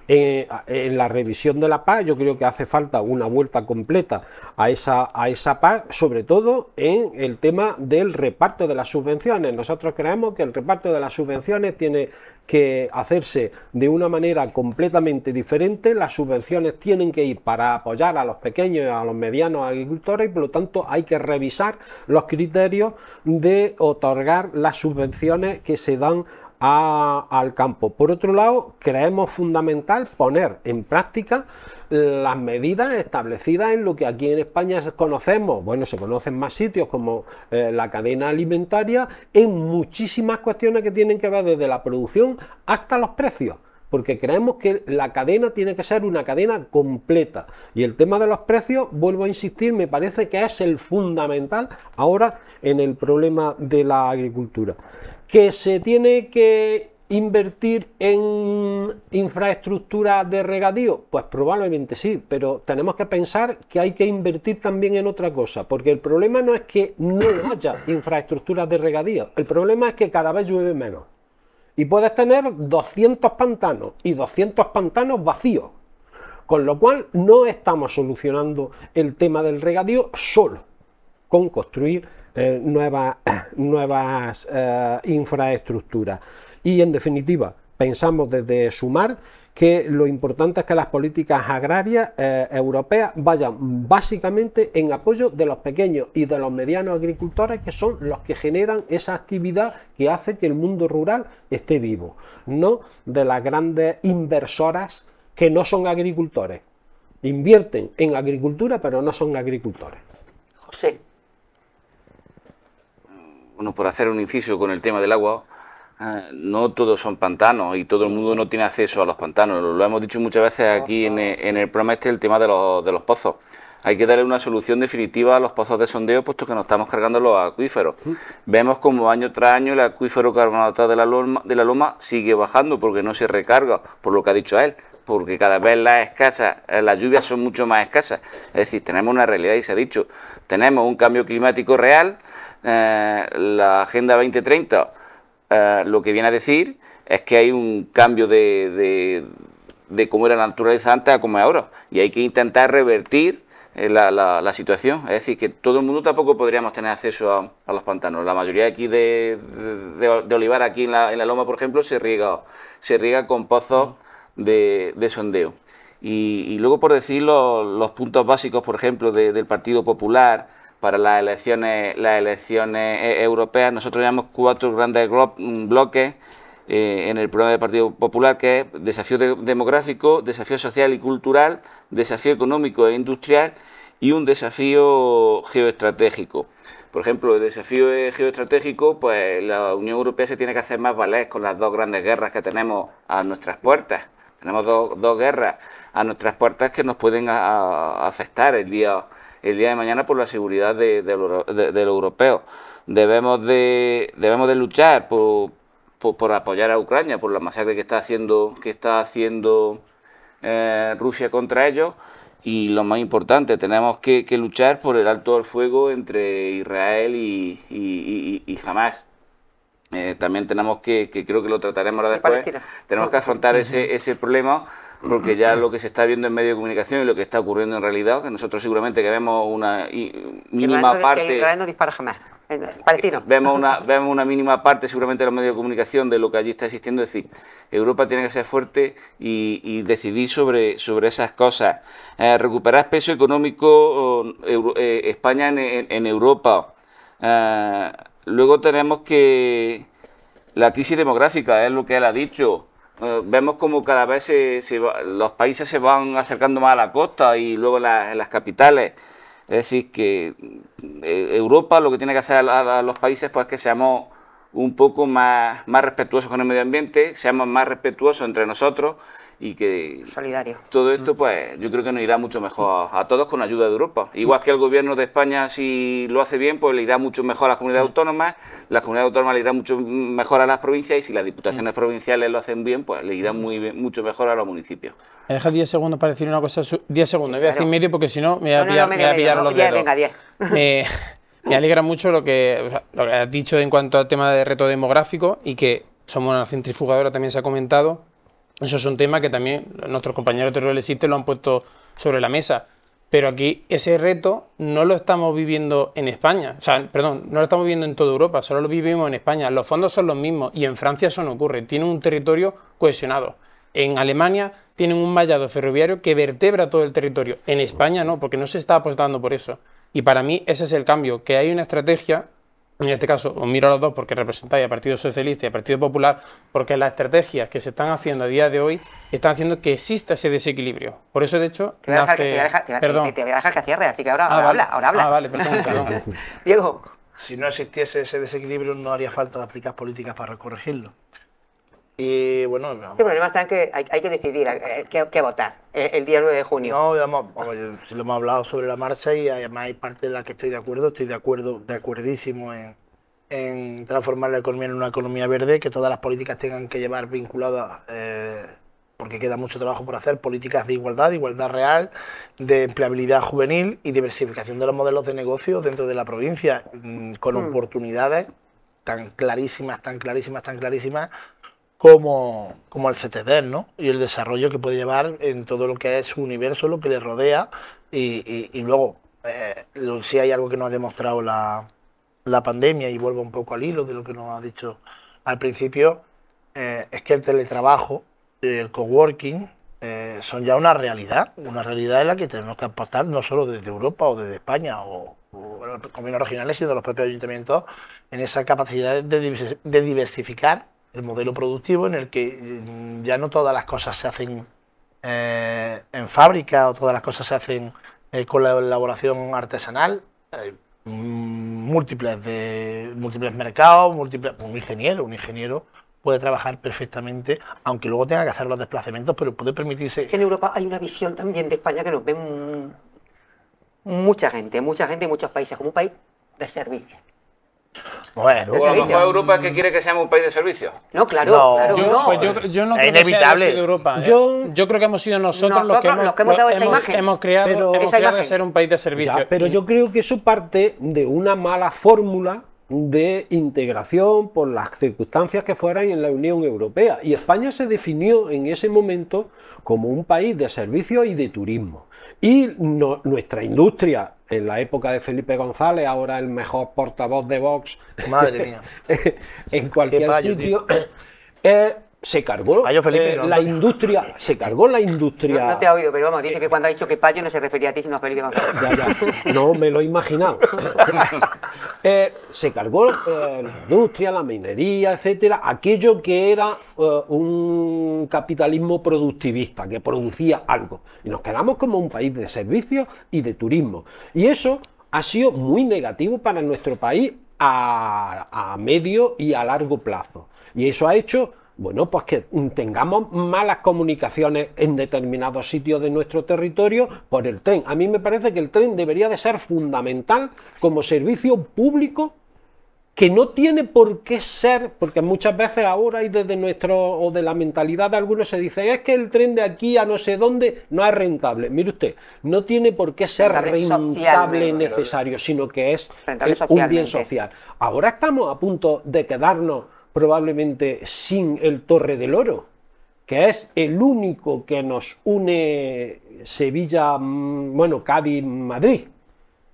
en, la revisión de la PAC yo creo que hace falta una vuelta completa a esa, a esa PAC, sobre todo en el tema del reparto de las subvenciones. Nosotros creemos que el reparto de las subvenciones tiene que hacerse de una manera completamente diferente. Las subvenciones tienen que ir para apoyar a los pequeños y a los medianos agricultores y por lo tanto hay que revisar los criterios de otorgar las subvenciones que se dan al campo. Por otro lado, creemos fundamental poner en práctica las medidas establecidas en lo que aquí en España conocemos, bueno, se conocen más sitios como eh, la cadena alimentaria, en muchísimas cuestiones que tienen que ver desde la producción hasta los precios porque creemos que la cadena tiene que ser una cadena completa. Y el tema de los precios, vuelvo a insistir, me parece que es el fundamental ahora en el problema de la agricultura que se tiene que invertir en infraestructura de regadío? Pues probablemente sí, pero tenemos que pensar que hay que invertir también en otra cosa, porque el problema no es que no haya infraestructuras de regadío, el problema es que cada vez llueve menos. Y puedes tener 200 pantanos y 200 pantanos vacíos. Con lo cual no estamos solucionando el tema del regadío solo con construir eh, nuevas, nuevas eh, infraestructuras. Y en definitiva, pensamos desde Sumar que lo importante es que las políticas agrarias eh, europeas vayan básicamente en apoyo de los pequeños y de los medianos agricultores que son los que generan esa actividad que hace que el mundo rural esté vivo, no de las grandes inversoras que no son agricultores. Invierten en agricultura pero no son agricultores. José bueno, por hacer un inciso con el tema del agua, eh, no todos son pantanos y todo el mundo no tiene acceso a los pantanos. Lo, hemos dicho muchas veces aquí en el, eh, en el, programa este, el tema de los, pozos. Hay que darle una solución definitiva a los pozos de sondeo, puesto que nos estamos cargando los acuíferos. Vemos como año tras año el acuífero carbonato de la, loma, de la loma sigue bajando porque no se recarga, por lo que ha dicho él porque cada vez las escasas, eh, las lluvias son mucho más escasas. Es decir, tenemos una realidad y se ha dicho, tenemos un cambio climático real eh, la Agenda 2030 eh, lo que viene a decir es que hay un cambio de, de, cómo era la naturaleza antes a cómo es ahora. Y hay que intentar revertir eh, la, situación. Es decir, que todo el mundo tampoco podríamos tener acceso a, los pantanos. La mayoría aquí de, de, olivar, aquí en la, Loma, por ejemplo, se riega, se riega con pozos de, sondeo. Y, luego, por decir los puntos básicos, por ejemplo, del Partido Popular, para las elecciones, las elecciones eh, europeas. Nosotros llevamos cuatro grandes mm, bloques eh, en el programa del Partido Popular, que es desafío demográfico, desafío social y cultural, desafío económico e industrial y un desafío geoestratégico. Por ejemplo, el desafío geoestratégico, pues la Unión Europea se tiene que hacer más valer con las dos grandes guerras que tenemos a nuestras puertas. Tenemos dos, guerras a nuestras puertas que nos pueden afectar el día el día de mañana por la seguridad de, los europeos. Debemos de, debemos de luchar por, por, apoyar a Ucrania, por la masacre que está haciendo, que está haciendo eh, Rusia contra ellos. Y lo más importante, tenemos que, luchar por el alto al fuego entre Israel y, y, y, Hamas. Eh, también tenemos que, que creo que lo trataremos ahora después, tenemos que afrontar ese, ese problema porque ya lo que se está viendo en medio de comunicación y lo que está ocurriendo en realidad, que nosotros seguramente que vemos una mínima parte... Que no dispara jamás. Palestino. Vemos una, vemos una mínima parte seguramente de los medios de comunicación de lo que allí está existiendo. Es decir, Europa tiene que ser fuerte y, decidir sobre, esas cosas. Eh, recuperar peso económico eh, España en, Europa. Eh, luego tenemos que... La crisis demográfica es lo que él ha dicho. Eh, vemos como cada vez los países se van acercando más a la costa y luego las capitales. Es decir, que eh, Europa lo que tiene que hacer a, los países pues, es que seamos un poco más, más respetuosos con el medio ambiente, seamos más respetuosos entre nosotros y que Todo esto, pues, yo creo que nos irá mucho mejor a todos con ayuda de Europa. Igual que el gobierno de España, si lo hace bien, pues le irá mucho mejor a las comunidades autónomas, las comunidades autónomas le irá mucho mejor a las provincias y si las diputaciones provinciales lo hacen bien, pues le irá muy mucho mejor a los municipios. Me dejas 10 segundos para decir una cosa, 10 segundos, voy a decir medio porque si no me voy a pillar, me me alegra mucho lo que, lo que has dicho en cuanto al tema de reto demográfico y que somos una centrifugadora, también se ha comentado eso es un tema que también nuestros compañeros terroristas lo han puesto sobre la mesa. Pero aquí ese reto no lo estamos viviendo en España, o sea, perdón, no lo estamos viviendo en toda Europa, solo lo vivimos en España. Los fondos son los mismos y en Francia eso no ocurre, Tiene un territorio cohesionado. En Alemania tienen un mallado ferroviario que vertebra todo el territorio. En España no, porque no se está apostando por eso. Y para mí ese es el cambio, que hay una estrategia en este caso os miro a los dos porque representáis al Partido Socialista y al Partido Popular, porque las estrategias que se están haciendo a día de hoy están haciendo que exista ese desequilibrio. Por eso, de hecho, te que cierre, así que ahora, ah, habla, ahora habla. Ah, vale, perdón, Diego. Si no existiese ese desequilibrio, no haría falta aplicar políticas para corregirlo. Y bueno. El problema está en que hay, que decidir eh, eh, qué, votar eh, el, día 9 de junio. No, digamos, lo hemos hablado sobre la marcha y además hay parte de la que estoy de acuerdo, estoy de acuerdo, de acuerdísimo en, transformar la economía en una economía verde, que todas las políticas tengan que llevar vinculadas, porque queda mucho trabajo por hacer, políticas de igualdad, igualdad real, de empleabilidad juvenil y diversificación de los modelos de negocio dentro de la provincia, mm, con hmm. oportunidades tan clarísimas, tan clarísimas, tan clarísimas como, como el CTD, ¿no? Y el desarrollo que puede llevar en todo lo que es su universo, lo que le rodea, y, y, luego, eh, si hay algo que nos ha demostrado la, la, pandemia, y vuelvo un poco al hilo de lo que nos ha dicho al principio, eh, es que el teletrabajo, el coworking, eh, son ya una realidad, una realidad en la que tenemos que apostar no solo desde Europa o desde España o, los gobiernos regionales, sino de los propios ayuntamientos, en esa capacidad de, de diversificar el modelo productivo en el que eh, ya no todas las cosas se hacen eh, en fábrica o todas las cosas se hacen eh, con la elaboración artesanal. múltiples de múltiples mercados, múltiples, un ingeniero, un ingeniero puede trabajar perfectamente, aunque luego tenga que hacer los desplazamientos, pero puede permitirse. En Europa hay una visión también de España que nos ve mucha gente, mucha gente y muchos países, como un país de servicios. Bueno, o a lo mejor Europa es que quiere que seamos un país de servicio. No, claro, no. Yo, no. Pues creo inevitable. Que Europa. ¿eh? Yo, yo, creo que hemos sido nosotros, los que hemos, dado esa imagen. Hemos creado, hemos creado de ser un país de servicio. pero yo creo que eso parte de una mala fórmula de integración por las circunstancias que fueran en la Unión Europea. Y España se definió en ese momento como un país de servicios y de turismo. Y nuestra industria, en la época de Felipe González, ahora el mejor portavoz de Vox, Madre en cualquier sitio, es se cargó eh, la industria, se cargó la industria. No, te ha oído, pero vamos, dice eh, que cuando ha dicho que Payo no se refería a ti sino a Felipe González. Ya, ya, no me lo he imaginado. Eh, se cargó la industria, la minería, etcétera, aquello que era un capitalismo productivista, que producía algo. Y nos quedamos como un país de servicios y de turismo. Y eso ha sido muy negativo para nuestro país a medio y a largo plazo. Y eso ha hecho bueno, pues que tengamos malas comunicaciones en determinados sitios de nuestro territorio por el tren. A mí me parece que el tren debería de ser fundamental como servicio público que no tiene por qué ser, porque muchas veces ahora y desde nuestro o de la mentalidad de algunos se dice, es que el tren de aquí a no sé dónde no es rentable. Mire usted, no tiene por qué ser rentable necesario, sino que es un bien social. Ahora estamos a punto de quedarnos probablemente sin el Torre del Oro, que es el único que nos une Sevilla, mm, bueno, Cádiz, Madrid.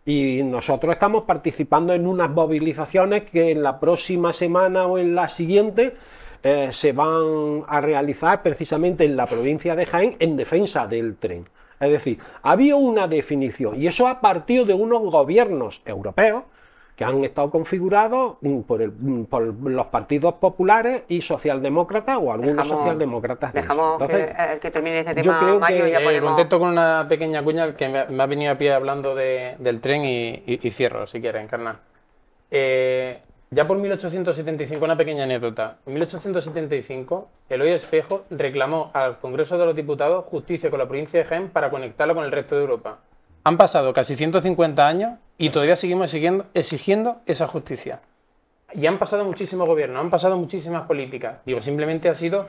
Y nosotros estamos participando en unas movilizaciones que en la próxima semana o en la siguiente eh, se van a realizar precisamente en la provincia de Jaén en defensa del tren. Es decir, había una definición y eso a partir de unos gobiernos europeos que han estado configurados mm, mm, por, los partidos populares y socialdemócratas o algunos socialdemócratas. dejamos Entonces, que, termine este tema, yo creo que, ya eh, ponemos... con una pequeña cuña que me, ha venido a pie hablando del tren y, cierro, si quieres, encarnar. Eh, ya por 1875, una pequeña anécdota. En 1875, Eloy Espejo reclamó al Congreso de los Diputados justicia con la provincia de Jaén para conectarla con el resto de Europa. Han pasado casi 150 años y todavía seguimos exigiendo, esa justicia. Y han pasado muchísimos gobiernos, han pasado muchísimas políticas. Digo, simplemente sido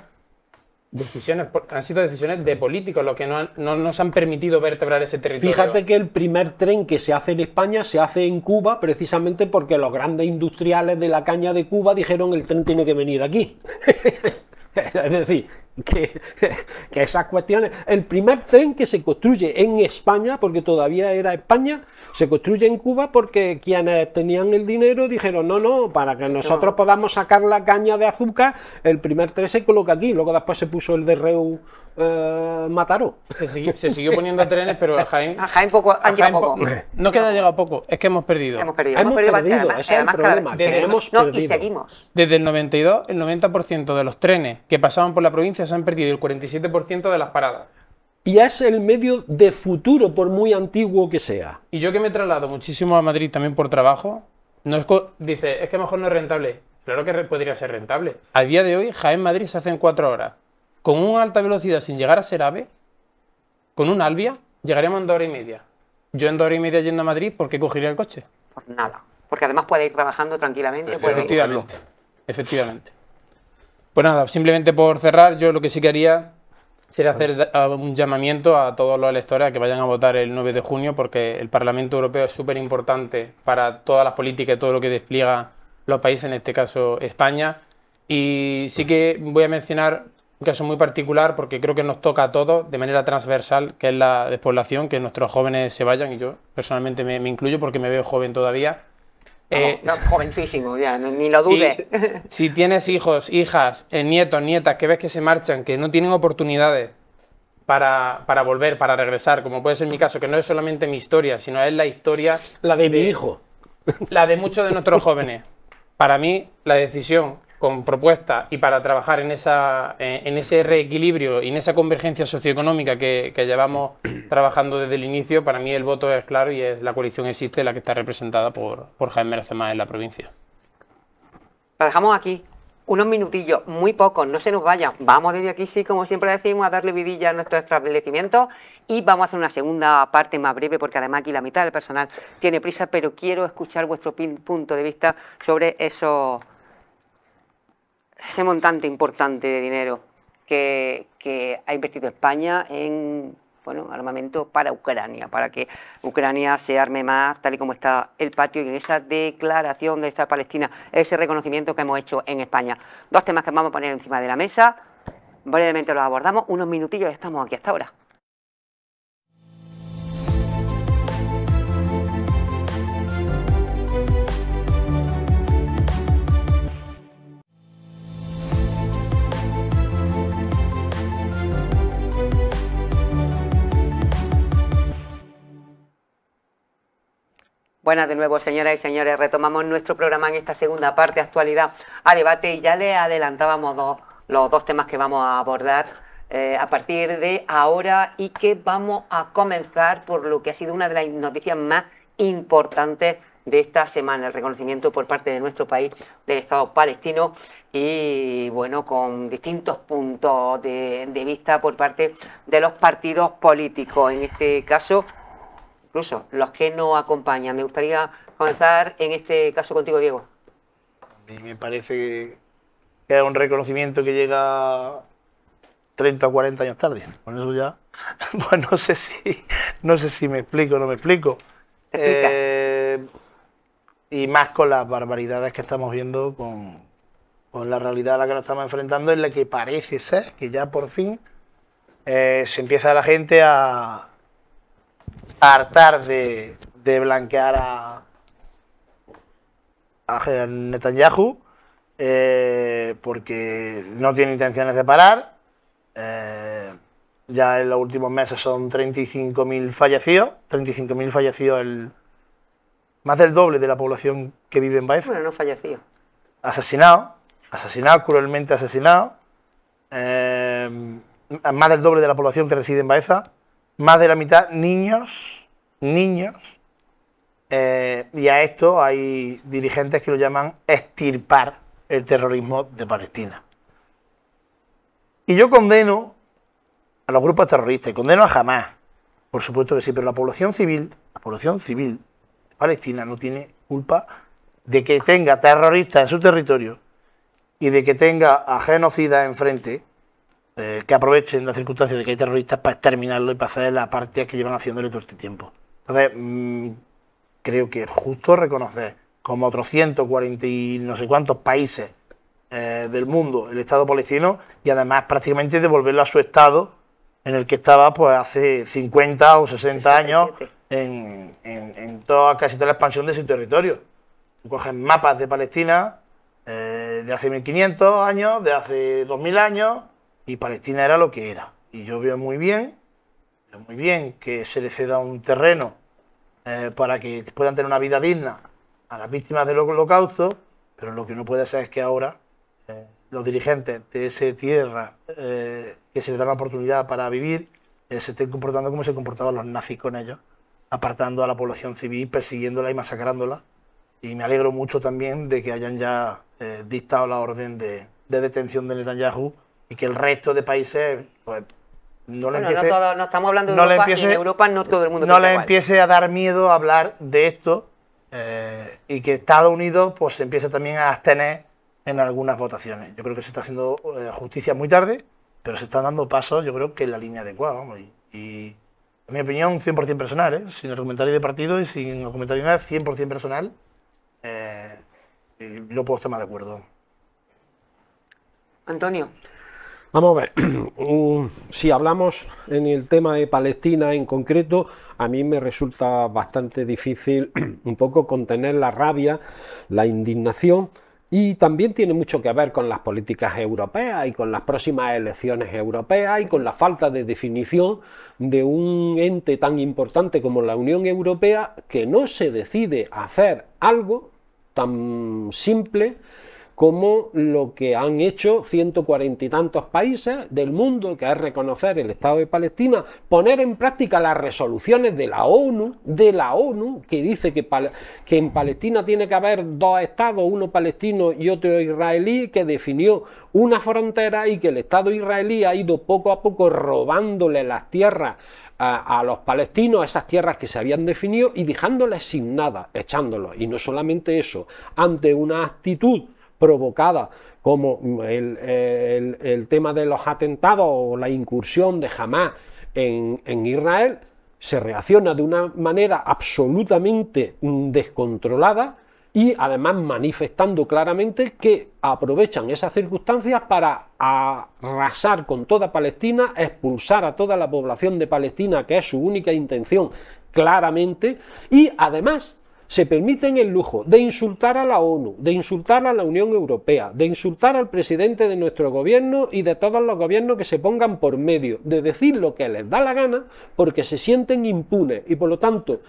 decisiones, han sido decisiones de políticos los que no, nos han permitido vertebrar ese territorio. Fíjate que el primer tren que se hace en España se hace en Cuba precisamente porque los grandes industriales de la caña de Cuba dijeron el tren tiene que venir aquí. es decir, que, esas cuestiones. El primer tren que se construye en España, porque todavía era España, se construye en Cuba porque quienes tenían el dinero dijeron, no, no, para que nosotros podamos sacar la caña de azúcar, el primer tren se coloca aquí, luego después se puso el de Reu eh, Mataro Se, siguió poniendo trenes, pero a Jaén. A Jaén poco, poco. no queda llegado poco, es que hemos perdido. Hemos perdido, hemos perdido, perdido además, es Desde, hemos Desde el 92, el 90% de los trenes que pasaban por la provincia se han perdido, Y el 47% de las paradas y es el medio de futuro, por muy antiguo que sea. Y yo que me he trasladado muchísimo a Madrid también por trabajo, no dice, es que mejor no es rentable. Claro que podría ser rentable. A día de hoy, Jaén Madrid se hace en cuatro horas con una alta velocidad sin llegar a ser AVE, con un Albia, llegaremos en dos horas y media. Yo en dos horas y media yendo a Madrid, ¿por qué cogería el coche? Por nada. Porque además puede ir trabajando tranquilamente. efectivamente. Pues nada, simplemente por cerrar, yo lo que sí que haría sería hacer un llamamiento a todos los electores a que vayan a votar el 9 de junio, porque el Parlamento Europeo es súper importante para todas las políticas y todo lo que despliega los países, en este caso España. Y sí que voy a mencionar caso muy particular porque creo que nos toca a todos de manera transversal, que es la despoblación, que nuestros jóvenes se vayan y yo personalmente me, incluyo porque me veo joven todavía. Eh, no, jovencísimo, ya, ni lo dudes. Si, tienes hijos, hijas, eh, nietos, nietas que ves que se marchan, que no tienen oportunidades para, para, volver, para regresar, como puede ser mi caso, que no es solamente mi historia, sino es la historia. La de mi hijo. La de muchos de nuestros jóvenes. Para mí, la decisión con propuestas y para trabajar en, esa, eh, en ese reequilibrio y en esa convergencia socioeconómica que, llevamos trabajando desde el inicio, para mí el voto es claro y es la coalición existe, la que está representada por, por Jaime más en la provincia. Lo dejamos aquí, unos minutillos, muy pocos, no se nos vayan. Vamos desde aquí, sí, como siempre decimos, a darle vidilla a nuestro establecimiento y vamos a hacer una segunda parte más breve, porque además aquí la mitad del personal tiene prisa, pero quiero escuchar vuestro punto de vista sobre esos ese montante importante de dinero que, ha invertido España en bueno, armamento para Ucrania, para que Ucrania se arme más tal y como está el patio y en esa declaración de esta Palestina, ese reconocimiento que hemos hecho en España. Dos temas que vamos a poner encima de la mesa, brevemente los abordamos, unos minutillos y estamos aquí hasta ahora. Buenas de nuevo, señoras y señores. Retomamos nuestro programa en esta segunda parte, actualidad a debate. Y ya le adelantábamos los dos temas que vamos a abordar eh, a partir de ahora y que vamos a comenzar por lo que ha sido una de las noticias más importantes de esta semana, el reconocimiento por parte de nuestro país del Estado palestino y bueno, con distintos puntos de vista por parte de los partidos políticos. En este caso, incluso los que nos acompañan. Me gustaría comenzar en este caso contigo, Diego. A mí me parece que es un reconocimiento que llega 30 o 40 años tarde. Con eso ya, pues no sé si, no sé si me explico o no me explico. Eh, y más con las barbaridades que estamos viendo, con, la realidad a la que nos estamos enfrentando, en la que parece ser que ya por fin eh, se empieza la gente a, hartar de, de blanquear a, Netanyahu eh, porque no tiene intenciones de parar. Eh, ya en los últimos meses son 35.000 fallecidos, 35.000 fallecidos, el, más del doble de la población que vive en Baeza. no fallecido asesinado asesinado cruelmente asesinado eh, más del doble de la población que reside en Baeza más de la mitad niños, niños, eh, y a esto hay dirigentes que lo llaman estirpar el terrorismo de Palestina. Y yo condeno a los grupos terroristas, y condeno a jamás, por supuesto que sí, pero la población civil, la población civil palestina no tiene culpa de que tenga terroristas en su territorio y de que tenga a genocida enfrente eh, que aprovechen la circunstancia de que hay terroristas para exterminarlo y para hacer las partidas que llevan haciéndole todo este tiempo. Entonces, mm, creo que es justo reconocer como otros 140 y no sé cuántos países eh, del mundo el Estado palestino y además prácticamente devolverlo a su estado en el que estaba pues hace 50 o 60 años en, toda, casi toda la expansión de su territorio. Cogen mapas de Palestina eh, de hace 1500 años, de hace 2000 años, y Palestina era lo que era. Y yo veo muy bien, muy bien que se le ceda un terreno eh, para que puedan tener una vida digna a las víctimas del holocausto, pero lo que no puede ser es que ahora eh, los dirigentes de esa tierra eh, que se le da la oportunidad para vivir se estén comportando como se comportaban los nazis con ellos, apartando a la población civil, persiguiéndola y masacrándola. Y me alegro mucho también de que hayan ya dictado la orden de detención de Netanyahu y que el resto de países pues, no le no, estamos hablando de Europa Europa no todo el mundo no le empiece a dar miedo a hablar de esto eh, y que Estados Unidos pues se empiece también a abstener en algunas votaciones. Yo creo que se está haciendo eh, justicia muy tarde, pero se están dando pasos, yo creo que en la línea adecuada. y, en mi opinión, 100% personal, ¿eh? sin argumentario de partido y sin de nada, 100% personal. yo puedo estar más de acuerdo. Antonio, Vamos a ver, si hablamos en el tema de Palestina en concreto, a mí me resulta bastante difícil un poco contener la rabia, la indignación, y también tiene mucho que ver con las políticas europeas y con las próximas elecciones europeas y con la falta de definición de un ente tan importante como la Unión Europea que no se decide hacer algo tan simple como lo que han hecho 140 y tantos países del mundo, que es reconocer el Estado de Palestina, poner en práctica las resoluciones de la ONU, de la ONU, que dice que, en Palestina tiene que haber dos estados, uno palestino y otro israelí, que definió una frontera y que el Estado israelí ha ido poco a poco robándole las tierras a, los palestinos, esas tierras que se habían definido y dejándoles sin nada, echándolos. Y no solamente eso, ante una actitud provocada como el, tema de los atentados o la incursión de Hamas en, en Israel, se reacciona de una manera absolutamente descontrolada y además manifestando claramente que aprovechan esas circunstancias para arrasar con toda Palestina, expulsar a toda la población de Palestina, que es su única intención claramente, y además se permiten el lujo de insultar a la ONU, de insultar a la Unión Europea, de insultar al presidente de nuestro gobierno y de todos los gobiernos que se pongan por medio, de decir lo que les da la gana porque se sienten impunes y por lo tanto,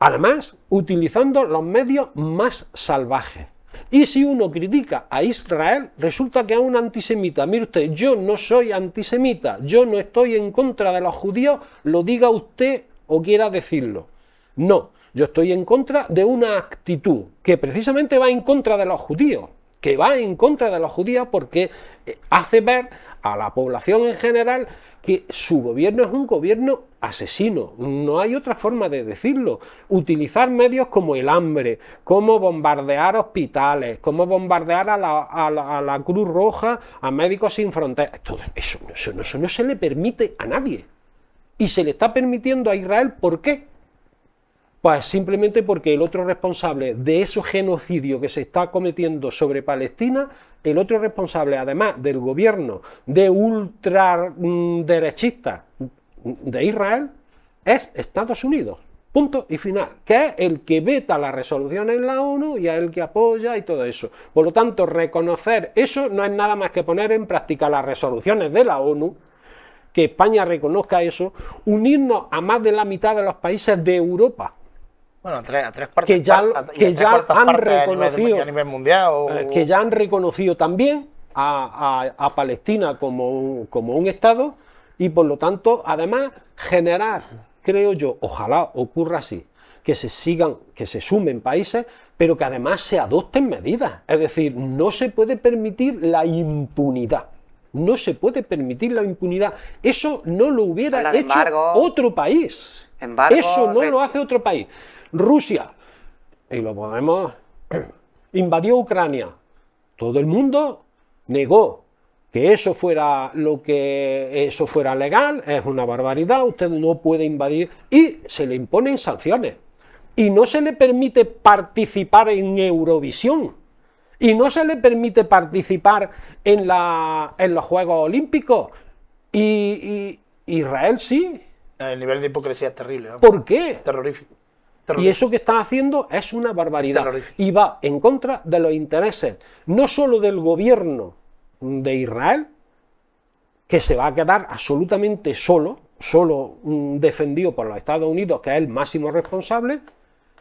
además, utilizando los medios más salvajes. Y si uno critica a Israel, resulta que es un antisemita. Mire usted, yo no soy antisemita, yo no estoy en contra de los judíos, lo diga usted o quiera decirlo. No, yo estoy en contra de una actitud que precisamente va en contra de los judíos, que va en contra de los judíos porque eh, hace ver a la población en general que su gobierno es un gobierno asesino. No hay otra forma de decirlo. Utilizar medios como el hambre, como bombardear hospitales, como bombardear a la, Cruz Roja, a Médicos Sin Fronteras. Todo eso, eso no se le permite a nadie. Y se le está permitiendo a Israel, ¿por qué? Pues simplemente porque el otro responsable de ese genocidio que se está cometiendo sobre Palestina, el otro responsable además del gobierno de ultraderechista de Israel, es Estados Unidos. Punto y final, que es el que veta las resoluciones en la ONU y es el que apoya y todo eso. Por lo tanto, reconocer eso no es nada más que poner en práctica las resoluciones de la ONU, que España reconozca eso, unirnos a más de la mitad de los países de Europa bueno, a tres, a partes, que ya, ya han reconocido, a nivel mundial, eh, que ya han reconocido también a, Palestina como un, Estado y por lo tanto, además, generar, creo yo, ojalá ocurra así, que se sigan, que se sumen países, pero que además se adopten medidas. Es decir, no se puede permitir la impunidad. No se puede permitir la impunidad. Eso no lo hubiera hecho otro país. Eso no lo hace otro país. Rusia, y lo podemos, invadió Ucrania. Todo el mundo negó que eso fuera lo que eso fuera legal, es una barbaridad, usted no puede invadir y se le imponen sanciones. Y no se le permite participar en Eurovisión. Y no se le permite participar en, la, en los Juegos Olímpicos. Y, Israel sí. El nivel de hipocresía es terrible. ¿Por qué? Terrorífico. Y eso que está haciendo es una barbaridad. Y va en contra de los intereses, no solo del gobierno de Israel, que se va a quedar absolutamente solo, solo defendido por los Estados Unidos, que es el máximo responsable,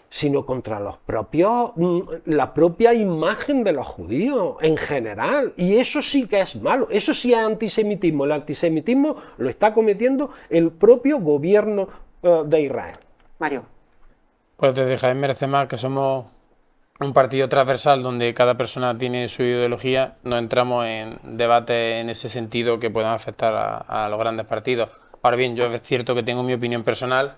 sino contra los propios, mm, la propia imagen de los judíos en general. Y eso sí que es malo, eso sí es antisemitismo. El antisemitismo lo está cometiendo el propio gobierno eh, de Israel. Mario. Pues desde Jaén merece más que somos un partido transversal donde cada persona tiene su ideología, no entramos en debate en ese sentido que puedan afectar a, los grandes partidos. Ahora bien, yo es cierto que tengo mi opinión personal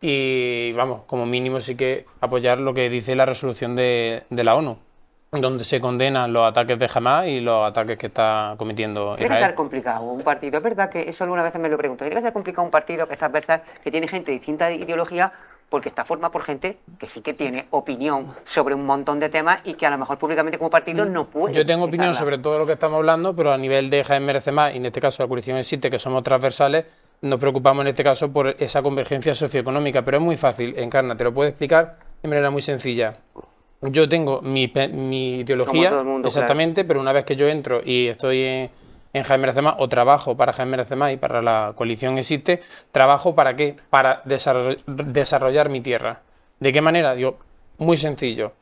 y vamos, como mínimo sí que apoyar lo que dice la resolución de, la ONU, donde se condenan los ataques de Hamas y los ataques que está cometiendo Israel. Debe ser complicado un partido, es verdad que eso alguna vez me lo pregunto, debe ser complicado un partido que está transversal, que tiene gente de distinta ideología porque está formada por gente que sí que tiene opinión sobre un montón de temas y que a lo mejor públicamente como partido no mm. puede. Yo tengo opinión sobre todo lo que estamos hablando, pero a nivel de Jaén Merece Más, y en este caso la coalición existe, que somos transversales, nos preocupamos en este caso por esa convergencia socioeconómica, pero es muy fácil, Encarna, te lo puedo explicar de manera muy sencilla. Yo tengo mi, mi ideología, exactamente, pero una vez que yo entro y estoy en en Jaime Benzema o trabajo para Jaime Benzema y para la coalición existe, trabajo para qué? Para desarrollar mi tierra. ¿De qué manera? Digo, muy sencillo.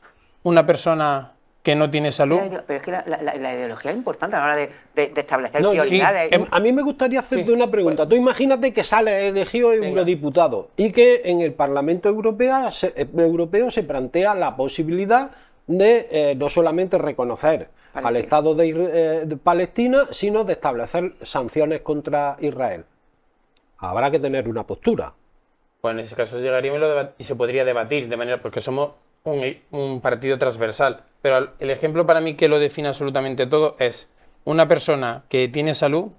Una persona que no tiene salud. Pero es que la, ideología es importante a la hora de, establecer prioridades. Em, a mí me gustaría hacerte una pregunta. Tú imagínate que sale elegido eurodiputado y que en el Parlamento eh, Europeo se, se plantea la posibilidad de eh, no solamente reconocer al Estado eh, de, Palestina, sino de establecer sanciones contra Israel. Habrá que tener una postura. Pues en ese caso llegaría y se podría debatir de manera, porque somos un, partido transversal. Pero el ejemplo para mí que lo define absolutamente todo es una persona que tiene salud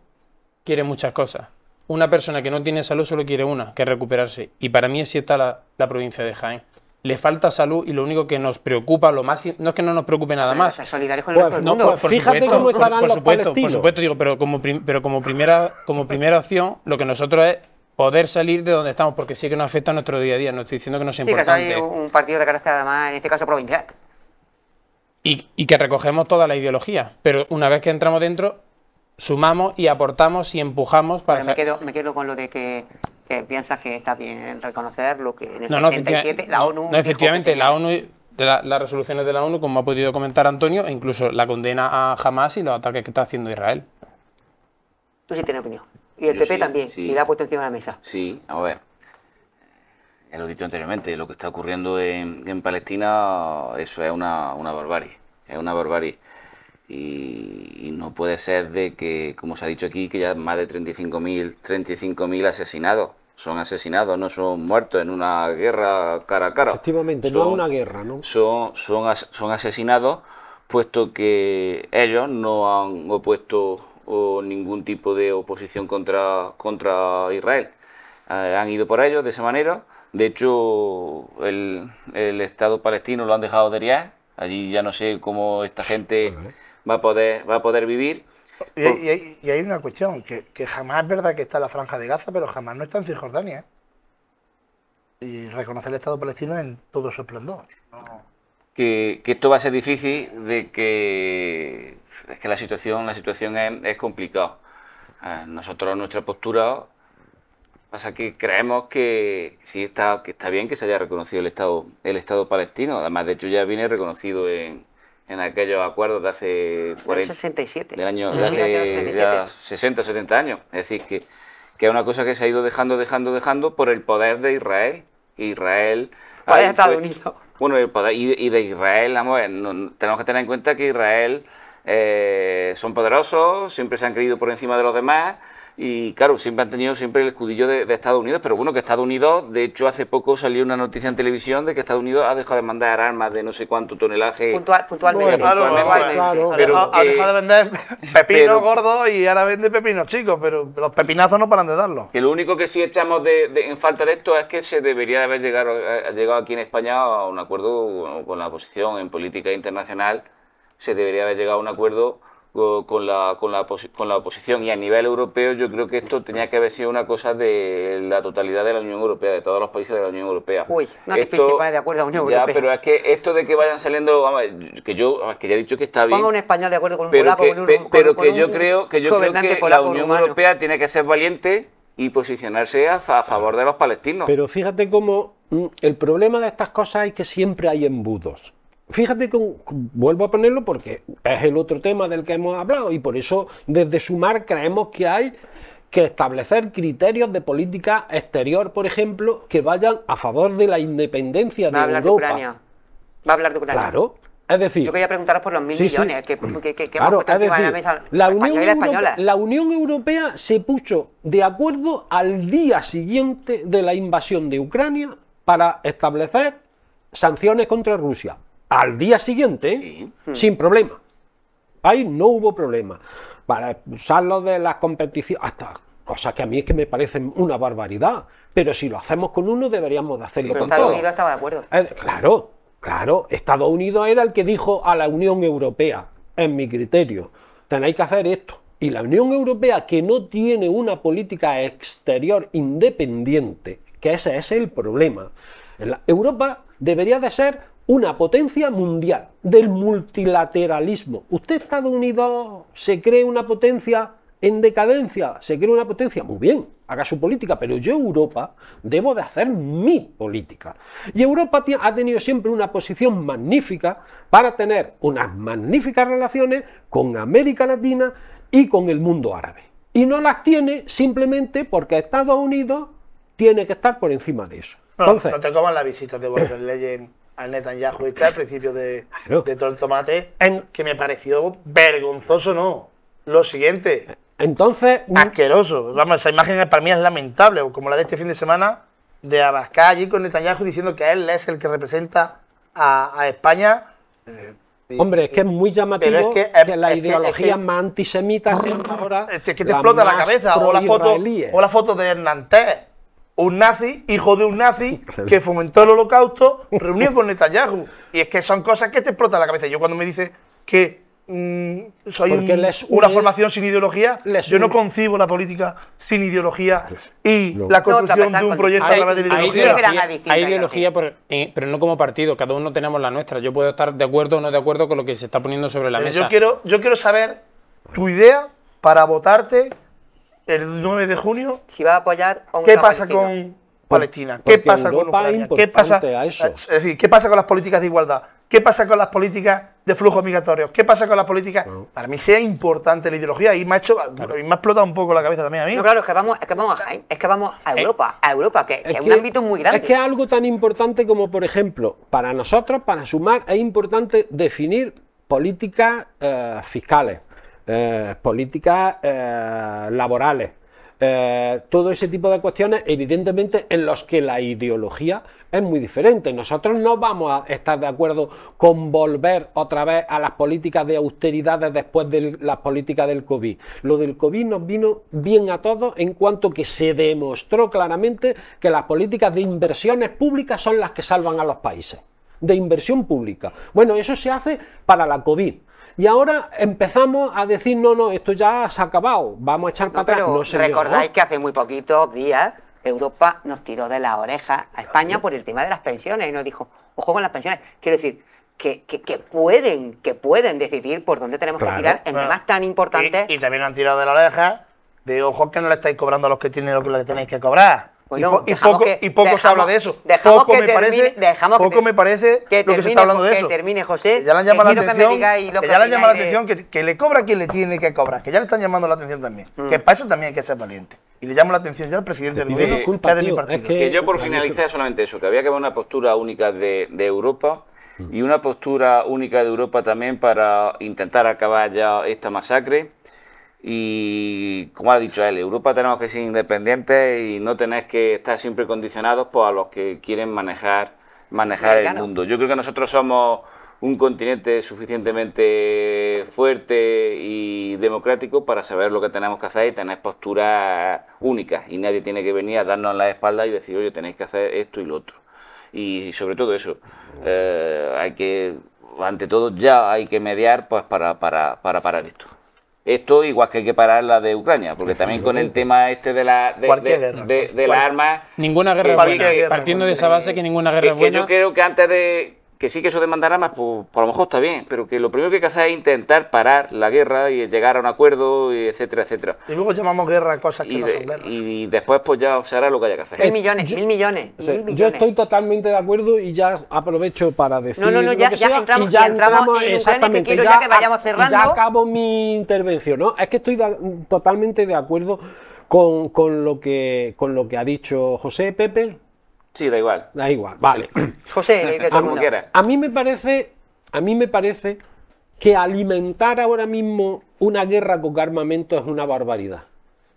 quiere muchas cosas. Una persona que no tiene salud solo quiere una, que es recuperarse. Y para mí así está la, la provincia de Jaén le falta salud y lo único que nos preocupa, lo más, no es que no nos preocupe nada más. Solidarios con el por Fíjate supuesto, cómo están por, supuesto, Por supuesto, digo, pero como, pero como, primera, como primera opción, lo que nosotros es poder salir de donde estamos, porque sí que nos afecta a nuestro día a día, no estoy diciendo que no sea importante. un partido de carácter además, en este caso provincial. Y, que recogemos toda la ideología, pero una vez que entramos dentro, sumamos y aportamos y empujamos para... me, quedo, me quedo con lo de que piensas que está bien reconocer lo que en el la ONU... No, efectivamente, la ONU... De las resoluciones de la ONU, como ha podido comentar Antonio, incluso la condena a Hamas y los ataques que está haciendo Israel. Tú sí tienes opinión. Y el PP también, y la ha puesto encima de la mesa. Sí, a ver. lo he dicho anteriormente, lo que está ocurriendo en, Palestina, eso es una, barbarie. Es una barbarie. Y, no puede ser de que, como se ha dicho aquí, que ya más de 35.000 35 asesinados son asesinados, no son muertos en una guerra cara a cara. Efectivamente, no es una guerra, ¿no? Son, son, son asesinados puesto que ellos no han opuesto ningún tipo de oposición contra, contra Israel. Eh, han ido por ellos de esa manera. De hecho, el, el Estado palestino lo han dejado de Allí ya no sé cómo esta pues gente va a poder, va a poder vivir. Y, hay una cuestión, que, jamás es verdad que está la franja de Gaza, pero jamás no está en Cisjordania. Y reconocer el Estado palestino en todo su esplendor. Que, esto va a ser difícil, de que, es que la situación, la situación es, es complicada. Eh, nosotros, nuestra postura, pasa que creemos que sí está, que está bien que se haya reconocido el Estado, el Estado palestino. Además, de hecho, ya viene reconocido en, en aquellos acuerdos de hace 67. del año de hace 60 70 años. Es decir, que, que es una cosa que se ha ido dejando, dejando, dejando por el poder de Israel. Israel... Poder Estados pues, Unidos. Bueno, y, de Israel, vamos, tenemos que tener en cuenta que Israel eh, son poderosos, siempre se han creído por encima de los demás, y claro, siempre han tenido siempre el escudillo de, Estados Unidos, pero bueno, que Estados Unidos, de hecho, hace poco salió una noticia en televisión de que Estados Unidos ha dejado de mandar armas de no sé cuánto tonelaje. Puntual, puntualmente. Claro, pero ha, dejado, de vender pepinos gordos y ahora vende pepinos chicos, pero los pepinazos no paran de darlo. ...y lo único que sí echamos de, en falta de esto es que se debería haber llegado, eh, llegado aquí en España a un acuerdo con la oposición en política internacional, se debería haber llegado a un acuerdo con la, con, la, oposición y a nivel europeo yo creo que esto tenía que haber sido una cosa de la totalidad de la Unión Europea, de todos los países de la Unión Europea. Uy, no es esto, de acuerdo a Unión Europea. Ya, pero es que esto de que vayan saliendo, vamos, que yo, que ya he dicho que está bien. Ponga un español de acuerdo con un pero que, Pero que, yo, creo, que yo creo que la Unión Europea tiene que ser valiente y posicionarse a favor de los palestinos. Pero fíjate cómo mm, el problema de estas cosas es que siempre hay embudos. Fíjate que vuelvo a ponerlo porque es el otro tema del que hemos hablado y por eso desde Sumar creemos que hay que establecer criterios de política exterior, por ejemplo, que vayan a favor de la independencia de Europa. Va a hablar de Ucrania. Va a hablar de Ucrania. Claro. Es decir, yo quería preguntaros por los mil millones que, que, es la, mesa, la, Unión española la Unión Europea se puso de acuerdo al día siguiente de la invasión de Ucrania para establecer sanciones contra Rusia al día siguiente sin problema. Ahí no hubo problema. Para expulsarlo de las competiciones, hasta cosas que a mí es que me parecen una barbaridad. Pero si lo hacemos con uno, deberíamos de hacerlo con pero Estados Unidos estaba de acuerdo. Eh, claro, claro. Estados Unidos era el que dijo a la Unión Europea, en mi criterio, tenéis que hacer esto. Y la Unión Europea, que no tiene una política exterior independiente, que ese es el problema. Europa debería de ser una potencia mundial del multilateralismo. Usted, Estados Unidos, se cree una potencia en decadencia, se cree una potencia, muy bien, haga su política, pero yo Europa debo de hacer mi política. Y Europa ha tenido siempre una posición magnífica para tener unas magníficas relaciones con América Latina y con el mundo árabe. Y no las tiene simplemente porque Estados Unidos tiene que estar por encima de eso. No, Entonces, no te coman la visita de Border al Netanyahu está al principio de, todo el tomate, que me pareció vergonzoso, ¿no? Lo siguiente. Entonces... Mm, Asqueroso. Vamos, esa imagen para mí es lamentable, como la de este fin de semana de Abascal allí con Netanyahu diciendo que él es el que representa a, España. Eh, hombre, es que es muy llamativo es que, es, que, más antisemita que, ahora. Es que te explota la cabeza. O la, foto, o la foto de Hernández un nazi, hijo de un nazi, que fomentó el holocausto, reunió con Netanyahu. Y es que son cosas que te explotan la cabeza. Yo cuando me dice que mm, soy una formación sin ideología, yo no concibo la política sin ideología pues, y la construcción de un proyecto a través de la ideología. Hay, ideología, eh, pero no como partido, cada uno tenemos la nuestra. Yo puedo estar de acuerdo o no de acuerdo con lo que se está poniendo sobre la mesa. quiero, yo quiero saber tu idea para votarte el 9 de junio. Si va a apoyar ¿Qué pasa con Palestina? ¿Qué pasa con ¿Qué pasa, Es decir, ¿qué pasa con las políticas de igualdad? ¿Qué pasa con las políticas de flujo migratorios? ¿Qué pasa con las políticas? Para mí sea importante la ideología y me ha hecho, y me explotado un poco la cabeza también a mí. No, claro, es que vamos, es que vamos, a, es que vamos a eh, Europa, a Europa, que, es, un ámbito muy grande. Es que algo tan importante como, por ejemplo, para nosotros, para sumar, es importante definir políticas eh, fiscales eh, políticas eh, laborales, eh, todo ese tipo de cuestiones, evidentemente en los que la ideología es muy diferente. Nosotros no vamos a estar de acuerdo con volver otra vez a las políticas de austeridad después de las políticas del COVID. Lo del COVID nos vino bien a todos en cuanto que se demostró claramente que las políticas de inversiones públicas son las que salvan a los países de inversión pública. Bueno, eso se hace para la COVID, y ahora empezamos a decir, no, no, esto ya se ha acabado, vamos a echar para atrás. recordáis que hace muy poquitos días Europa nos tiró de la oreja a España por el tema de las pensiones y nos dijo, ojo con las pensiones. Quiero decir, que, pueden, que pueden decidir por dónde tenemos que tirar en temas tan importantes. Y, también han tirado de la oreja de ojo que no le estáis cobrando a los que tienen lo que, lo que tenéis que cobrar. Pues y, poco, y poco se habla de eso. Poco, me, parece, poco me lo que se está hablando de eso. Que Ya le han llamado la atención, eh. que, le cobra quien le tiene que cobrar. Que ya le están llamando la atención también. Mm. Que para eso también hay que ser valiente. Y le llamo la atención ya al presidente del gobierno, de, de mi partido. Es que, yo por finalizar solamente eso, que había que haber una postura única de, Europa mm. y una postura única de Europa también para intentar acabar ya esta masacre. Y como ha dicho él, Europa tenemos que ser independientes y no tenéis que estar siempre condicionados por a los que quieren manejar, el mundo. Yo creo que nosotros somos un continente suficientemente fuerte y democrático para saber lo que tenemos que hacer y tener posturas únicas. Y nadie tiene que venir a darnos la espalda y decir, oye, tenéis que hacer esto y lo otro. Y sobre todo eso, eh, hay que, ante todo, ya hay que mediar pues, para parar esto esto igual que hay que parar la de Ucrania, porque también con el tema este de la de, de, las armas... Ninguna eh, guerra partiendo de esa base que ninguna guerra es buena. yo creo que antes de que sí que eso demandará más, pues, pues, a lo mejor está bien, pero que lo primero que hay que hacer es intentar parar la guerra y llegar a un acuerdo, etcétera, etcétera. Y luego llamamos guerra a cosas que no son guerra. Y después pues ya se hará lo que haya que hacer. Mil millones, mil millones, Yo estoy totalmente de acuerdo y ya aprovecho para decir No, no, no, ya, que ya sea, entramos, ya entramos, entramos este exactamente, que ya, ya, que vayamos cerrando. Ya acabo mi intervención, ¿no? Es que estoy totalmente de acuerdo con, lo que, con lo que ha dicho José Pepe, Sí, da igual. Da igual, vale. José, quiera. A mí me parece, a mí me parece que alimentar ahora mismo una guerra con armamento es una barbaridad.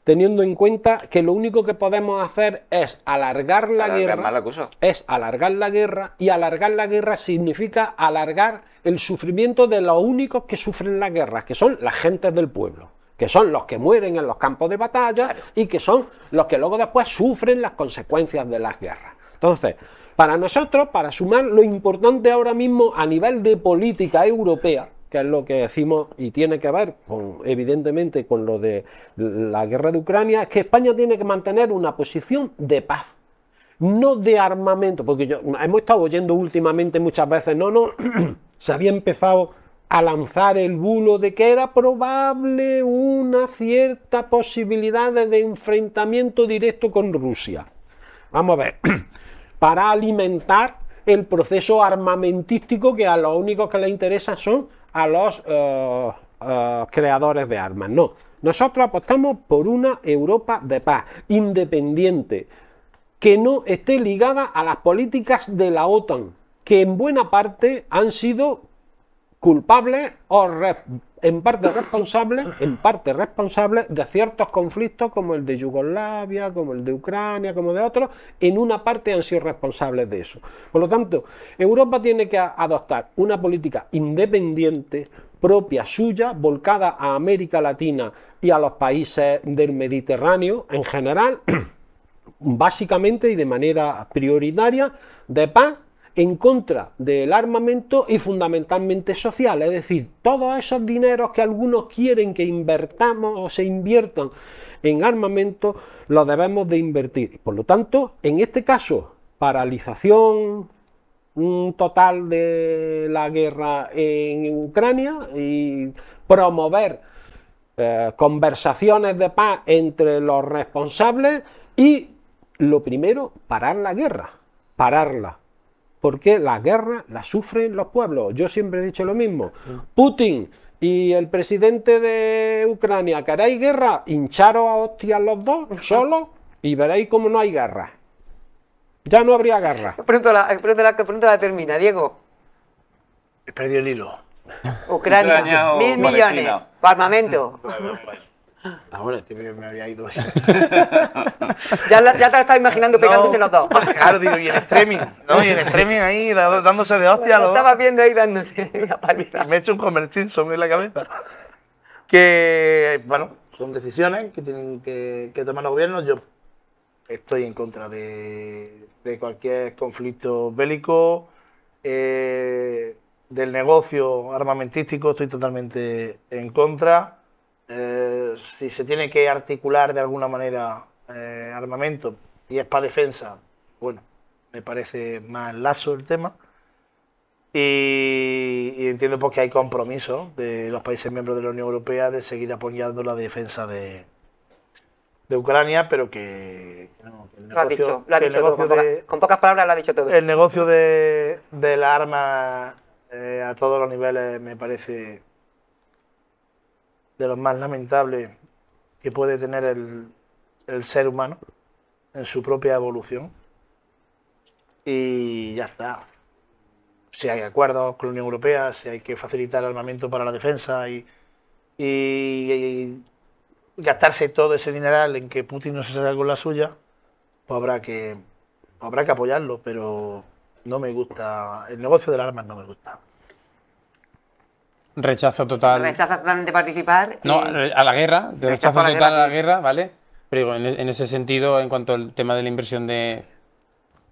Teniendo en cuenta que lo único que podemos hacer es alargar la guerra. Es alargar la guerra y alargar la guerra significa alargar el sufrimiento de los únicos que sufren la guerra, que son las gentes del pueblo que son los que mueren en los campos de batalla y que son los que luego después sufren las consecuencias de las guerras. Entonces, para nosotros, para sumar lo importante ahora mismo a nivel de política europea, que es lo que decimos y tiene que ver evidentemente con lo de la guerra de Ucrania, es que España tiene que mantener una posición de paz, no de armamento, porque hemos estado oyendo últimamente muchas veces, no, no, se había empezado a lanzar el bulo de que era probable una cierta posibilidad de enfrentamiento directo con Rusia. Vamos a ver. para alimentar el proceso armamentístico que a lo único que le interesa son a los eh, eh, creadores de armas. No, nosotros apostamos por una Europa de paz, independiente, que no esté ligada a las políticas de la OTAN, que en buena parte han sido culpable o en parte responsable, en parte responsable de ciertos conflictos como el de Yugoslavia, como el de Ucrania, como de otros, en una parte han sido responsables de eso. Por lo tanto, Europa tiene que adoptar una política independiente, propia suya, volcada a América Latina y a los países del Mediterráneo en general, básicamente y de manera prioritaria, de paz en contra del armamento y fundamentalmente social, es decir, todos esos dineros que algunos quieren que invertamos o se inviertan en armamento, los debemos de invertir. Por lo tanto, en este caso, paralización total de la guerra en Ucrania y promover eh, conversaciones de paz entre los responsables y lo primero, parar la guerra, pararla, porque la guerra la sufren los pueblos. Yo siempre he dicho lo mismo. Putin y el presidente de Ucrania, ¿queréis guerra? Hincharos a hostias los dos, solo y veréis cómo no hay guerra. Ya no habría guerra. Pronto la, termina, Diego. He perdido el hilo. Ucrania, mil millones. armamento. Ah. Ahora que me, había ido. ya, ya te la estás imaginando pegándose los dos. Claro, digo, y el streaming, ¿no? Y en streaming ahí dándose de hostia. Lo estaba viendo ahí dándose Me he hecho un comercín sobre la cabeza. Que, bueno, son decisiones que tienen que, tomar los gobiernos. Yo estoy en contra de, cualquier conflicto bélico. Eh, del negocio armamentístico estoy totalmente en contra eh, si se tiene que articular de alguna manera eh, armamento y es para defensa, bueno, me parece más lazo el tema. Y, entiendo porque hay compromiso de los países miembros de la Unión Europea de seguir apoyando la defensa de, Ucrania, pero que, con, pocas palabras lo ha dicho todo. El negocio de, la arma eh, a todos los niveles me parece de los más lamentables que puede tener el, ser humano en su propia evolución. Y ya está. Si hay acuerdos con la Unión Europea, si hay que facilitar armamento para la defensa y, gastarse todo ese dineral en que Putin no se salga con la suya, pues habrá que, habrá que apoyarlo, pero no me gusta, el negocio del arma no me gusta. Rechazo total. Rechaza totalmente participar. No, a la guerra, de rechazo, total a la guerra, ¿vale? Pero digo, en, ese sentido, en cuanto al tema de la inversión de.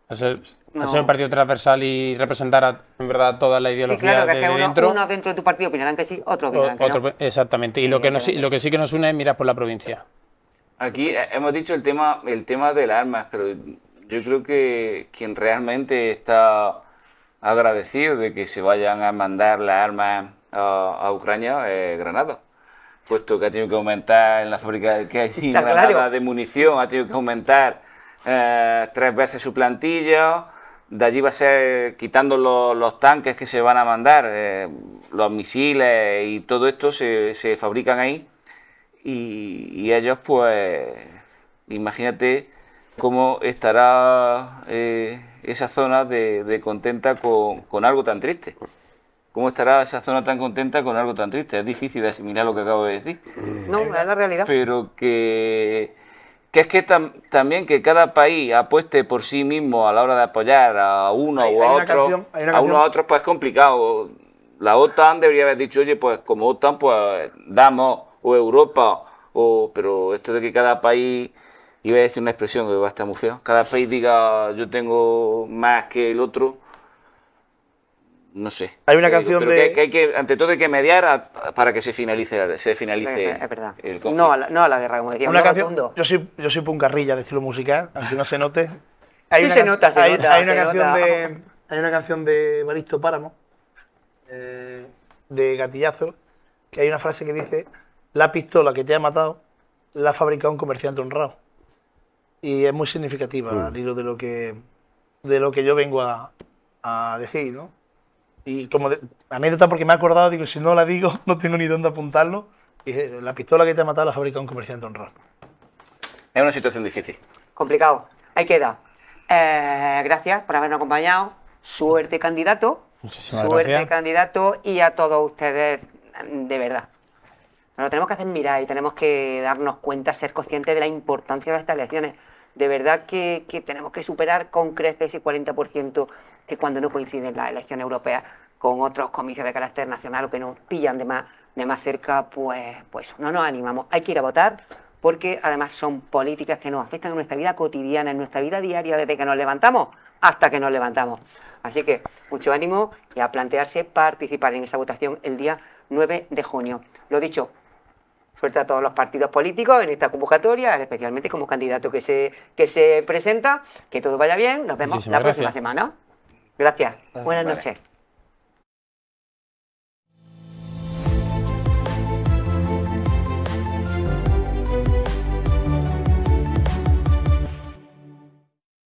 Hacer, un partido transversal y representar en verdad toda la ideología sí, claro, que que uno, dentro. de tu partido opinarán que sí, otros opinarán que Exactamente. Y lo, que lo que sí que nos une es mirar por la provincia. Aquí eh, hemos dicho el tema, el tema del armas, pero yo creo que quien realmente está agradecido de que se vayan a mandar las armas a, Ucrania es Granada puesto que ha tenido que aumentar en la fábrica que hay de munición, ha tenido que aumentar eh, tres veces su plantilla. De allí va a ser quitando los, tanques que se van a mandar, eh, los misiles y todo esto se, fabrican ahí. Y, ellos, pues, imagínate cómo estará eh, esa zona de, contenta con, con algo tan triste. ¿Cómo estará esa zona tan contenta con algo tan triste? Es difícil de asimilar lo que acabo de decir. No, es la realidad. Pero que, que es que también que cada país apueste por sí mismo a la hora de apoyar a uno o a otro, a uno a otro, pues es complicado. La OTAN debería haber dicho, oye, pues como OTAN, pues damos, o Europa, o, pero esto de que cada país iba a decir una expresión que va a estar muy feo. Cada país diga yo tengo más que el otro, no sé. Hay una canción de... que, hay que, ante todo, hay que mediar para que se finalice, se finalice No a, la, guerra, como decíamos. yo soy, yo soy puncarrilla de estilo musical, aunque no se note. Hay sí una, se nota, se una, canción De, hay una canción de Baristo Páramo, eh, de Gatillazo, que hay una frase que dice, la pistola que te ha matado la ha fabricado un comerciante honrado. Y es muy significativa mm. al hilo de lo que, de lo que yo vengo a, a decir, ¿no? Y como anécdota, porque me he acordado, digo, si no la digo, no tengo ni dónde apuntarlo. Y eh, la pistola que te ha matado la fabrica un comerciante honrado. Es una situación difícil. Complicado. Ahí queda. Eh, gracias por habernos acompañado. Suerte, candidato. Muchísimas gracias. Suerte, candidato. Y a todos ustedes, de verdad. Nos lo tenemos que hacer mirar y tenemos que darnos cuenta, ser conscientes de la importancia de estas elecciones de verdad que, tenemos que superar con creces ese 40% que cuando no coinciden las elecciones europeas con otros comicios de carácter nacional o que nos pillan de más, de más cerca, pues, pues no nos animamos. Hay que ir a votar porque además son políticas que nos afectan en nuestra vida cotidiana, en nuestra vida diaria, desde que nos levantamos hasta que nos levantamos. Así que mucho ánimo y a plantearse participar en esa votación el día 9 de junio. Lo dicho, suerte a todos los partidos políticos en esta convocatoria, especialmente como candidato que se, que se presenta. Que todo vaya bien. Nos vemos la próxima semana. Gracias. Buenas noches.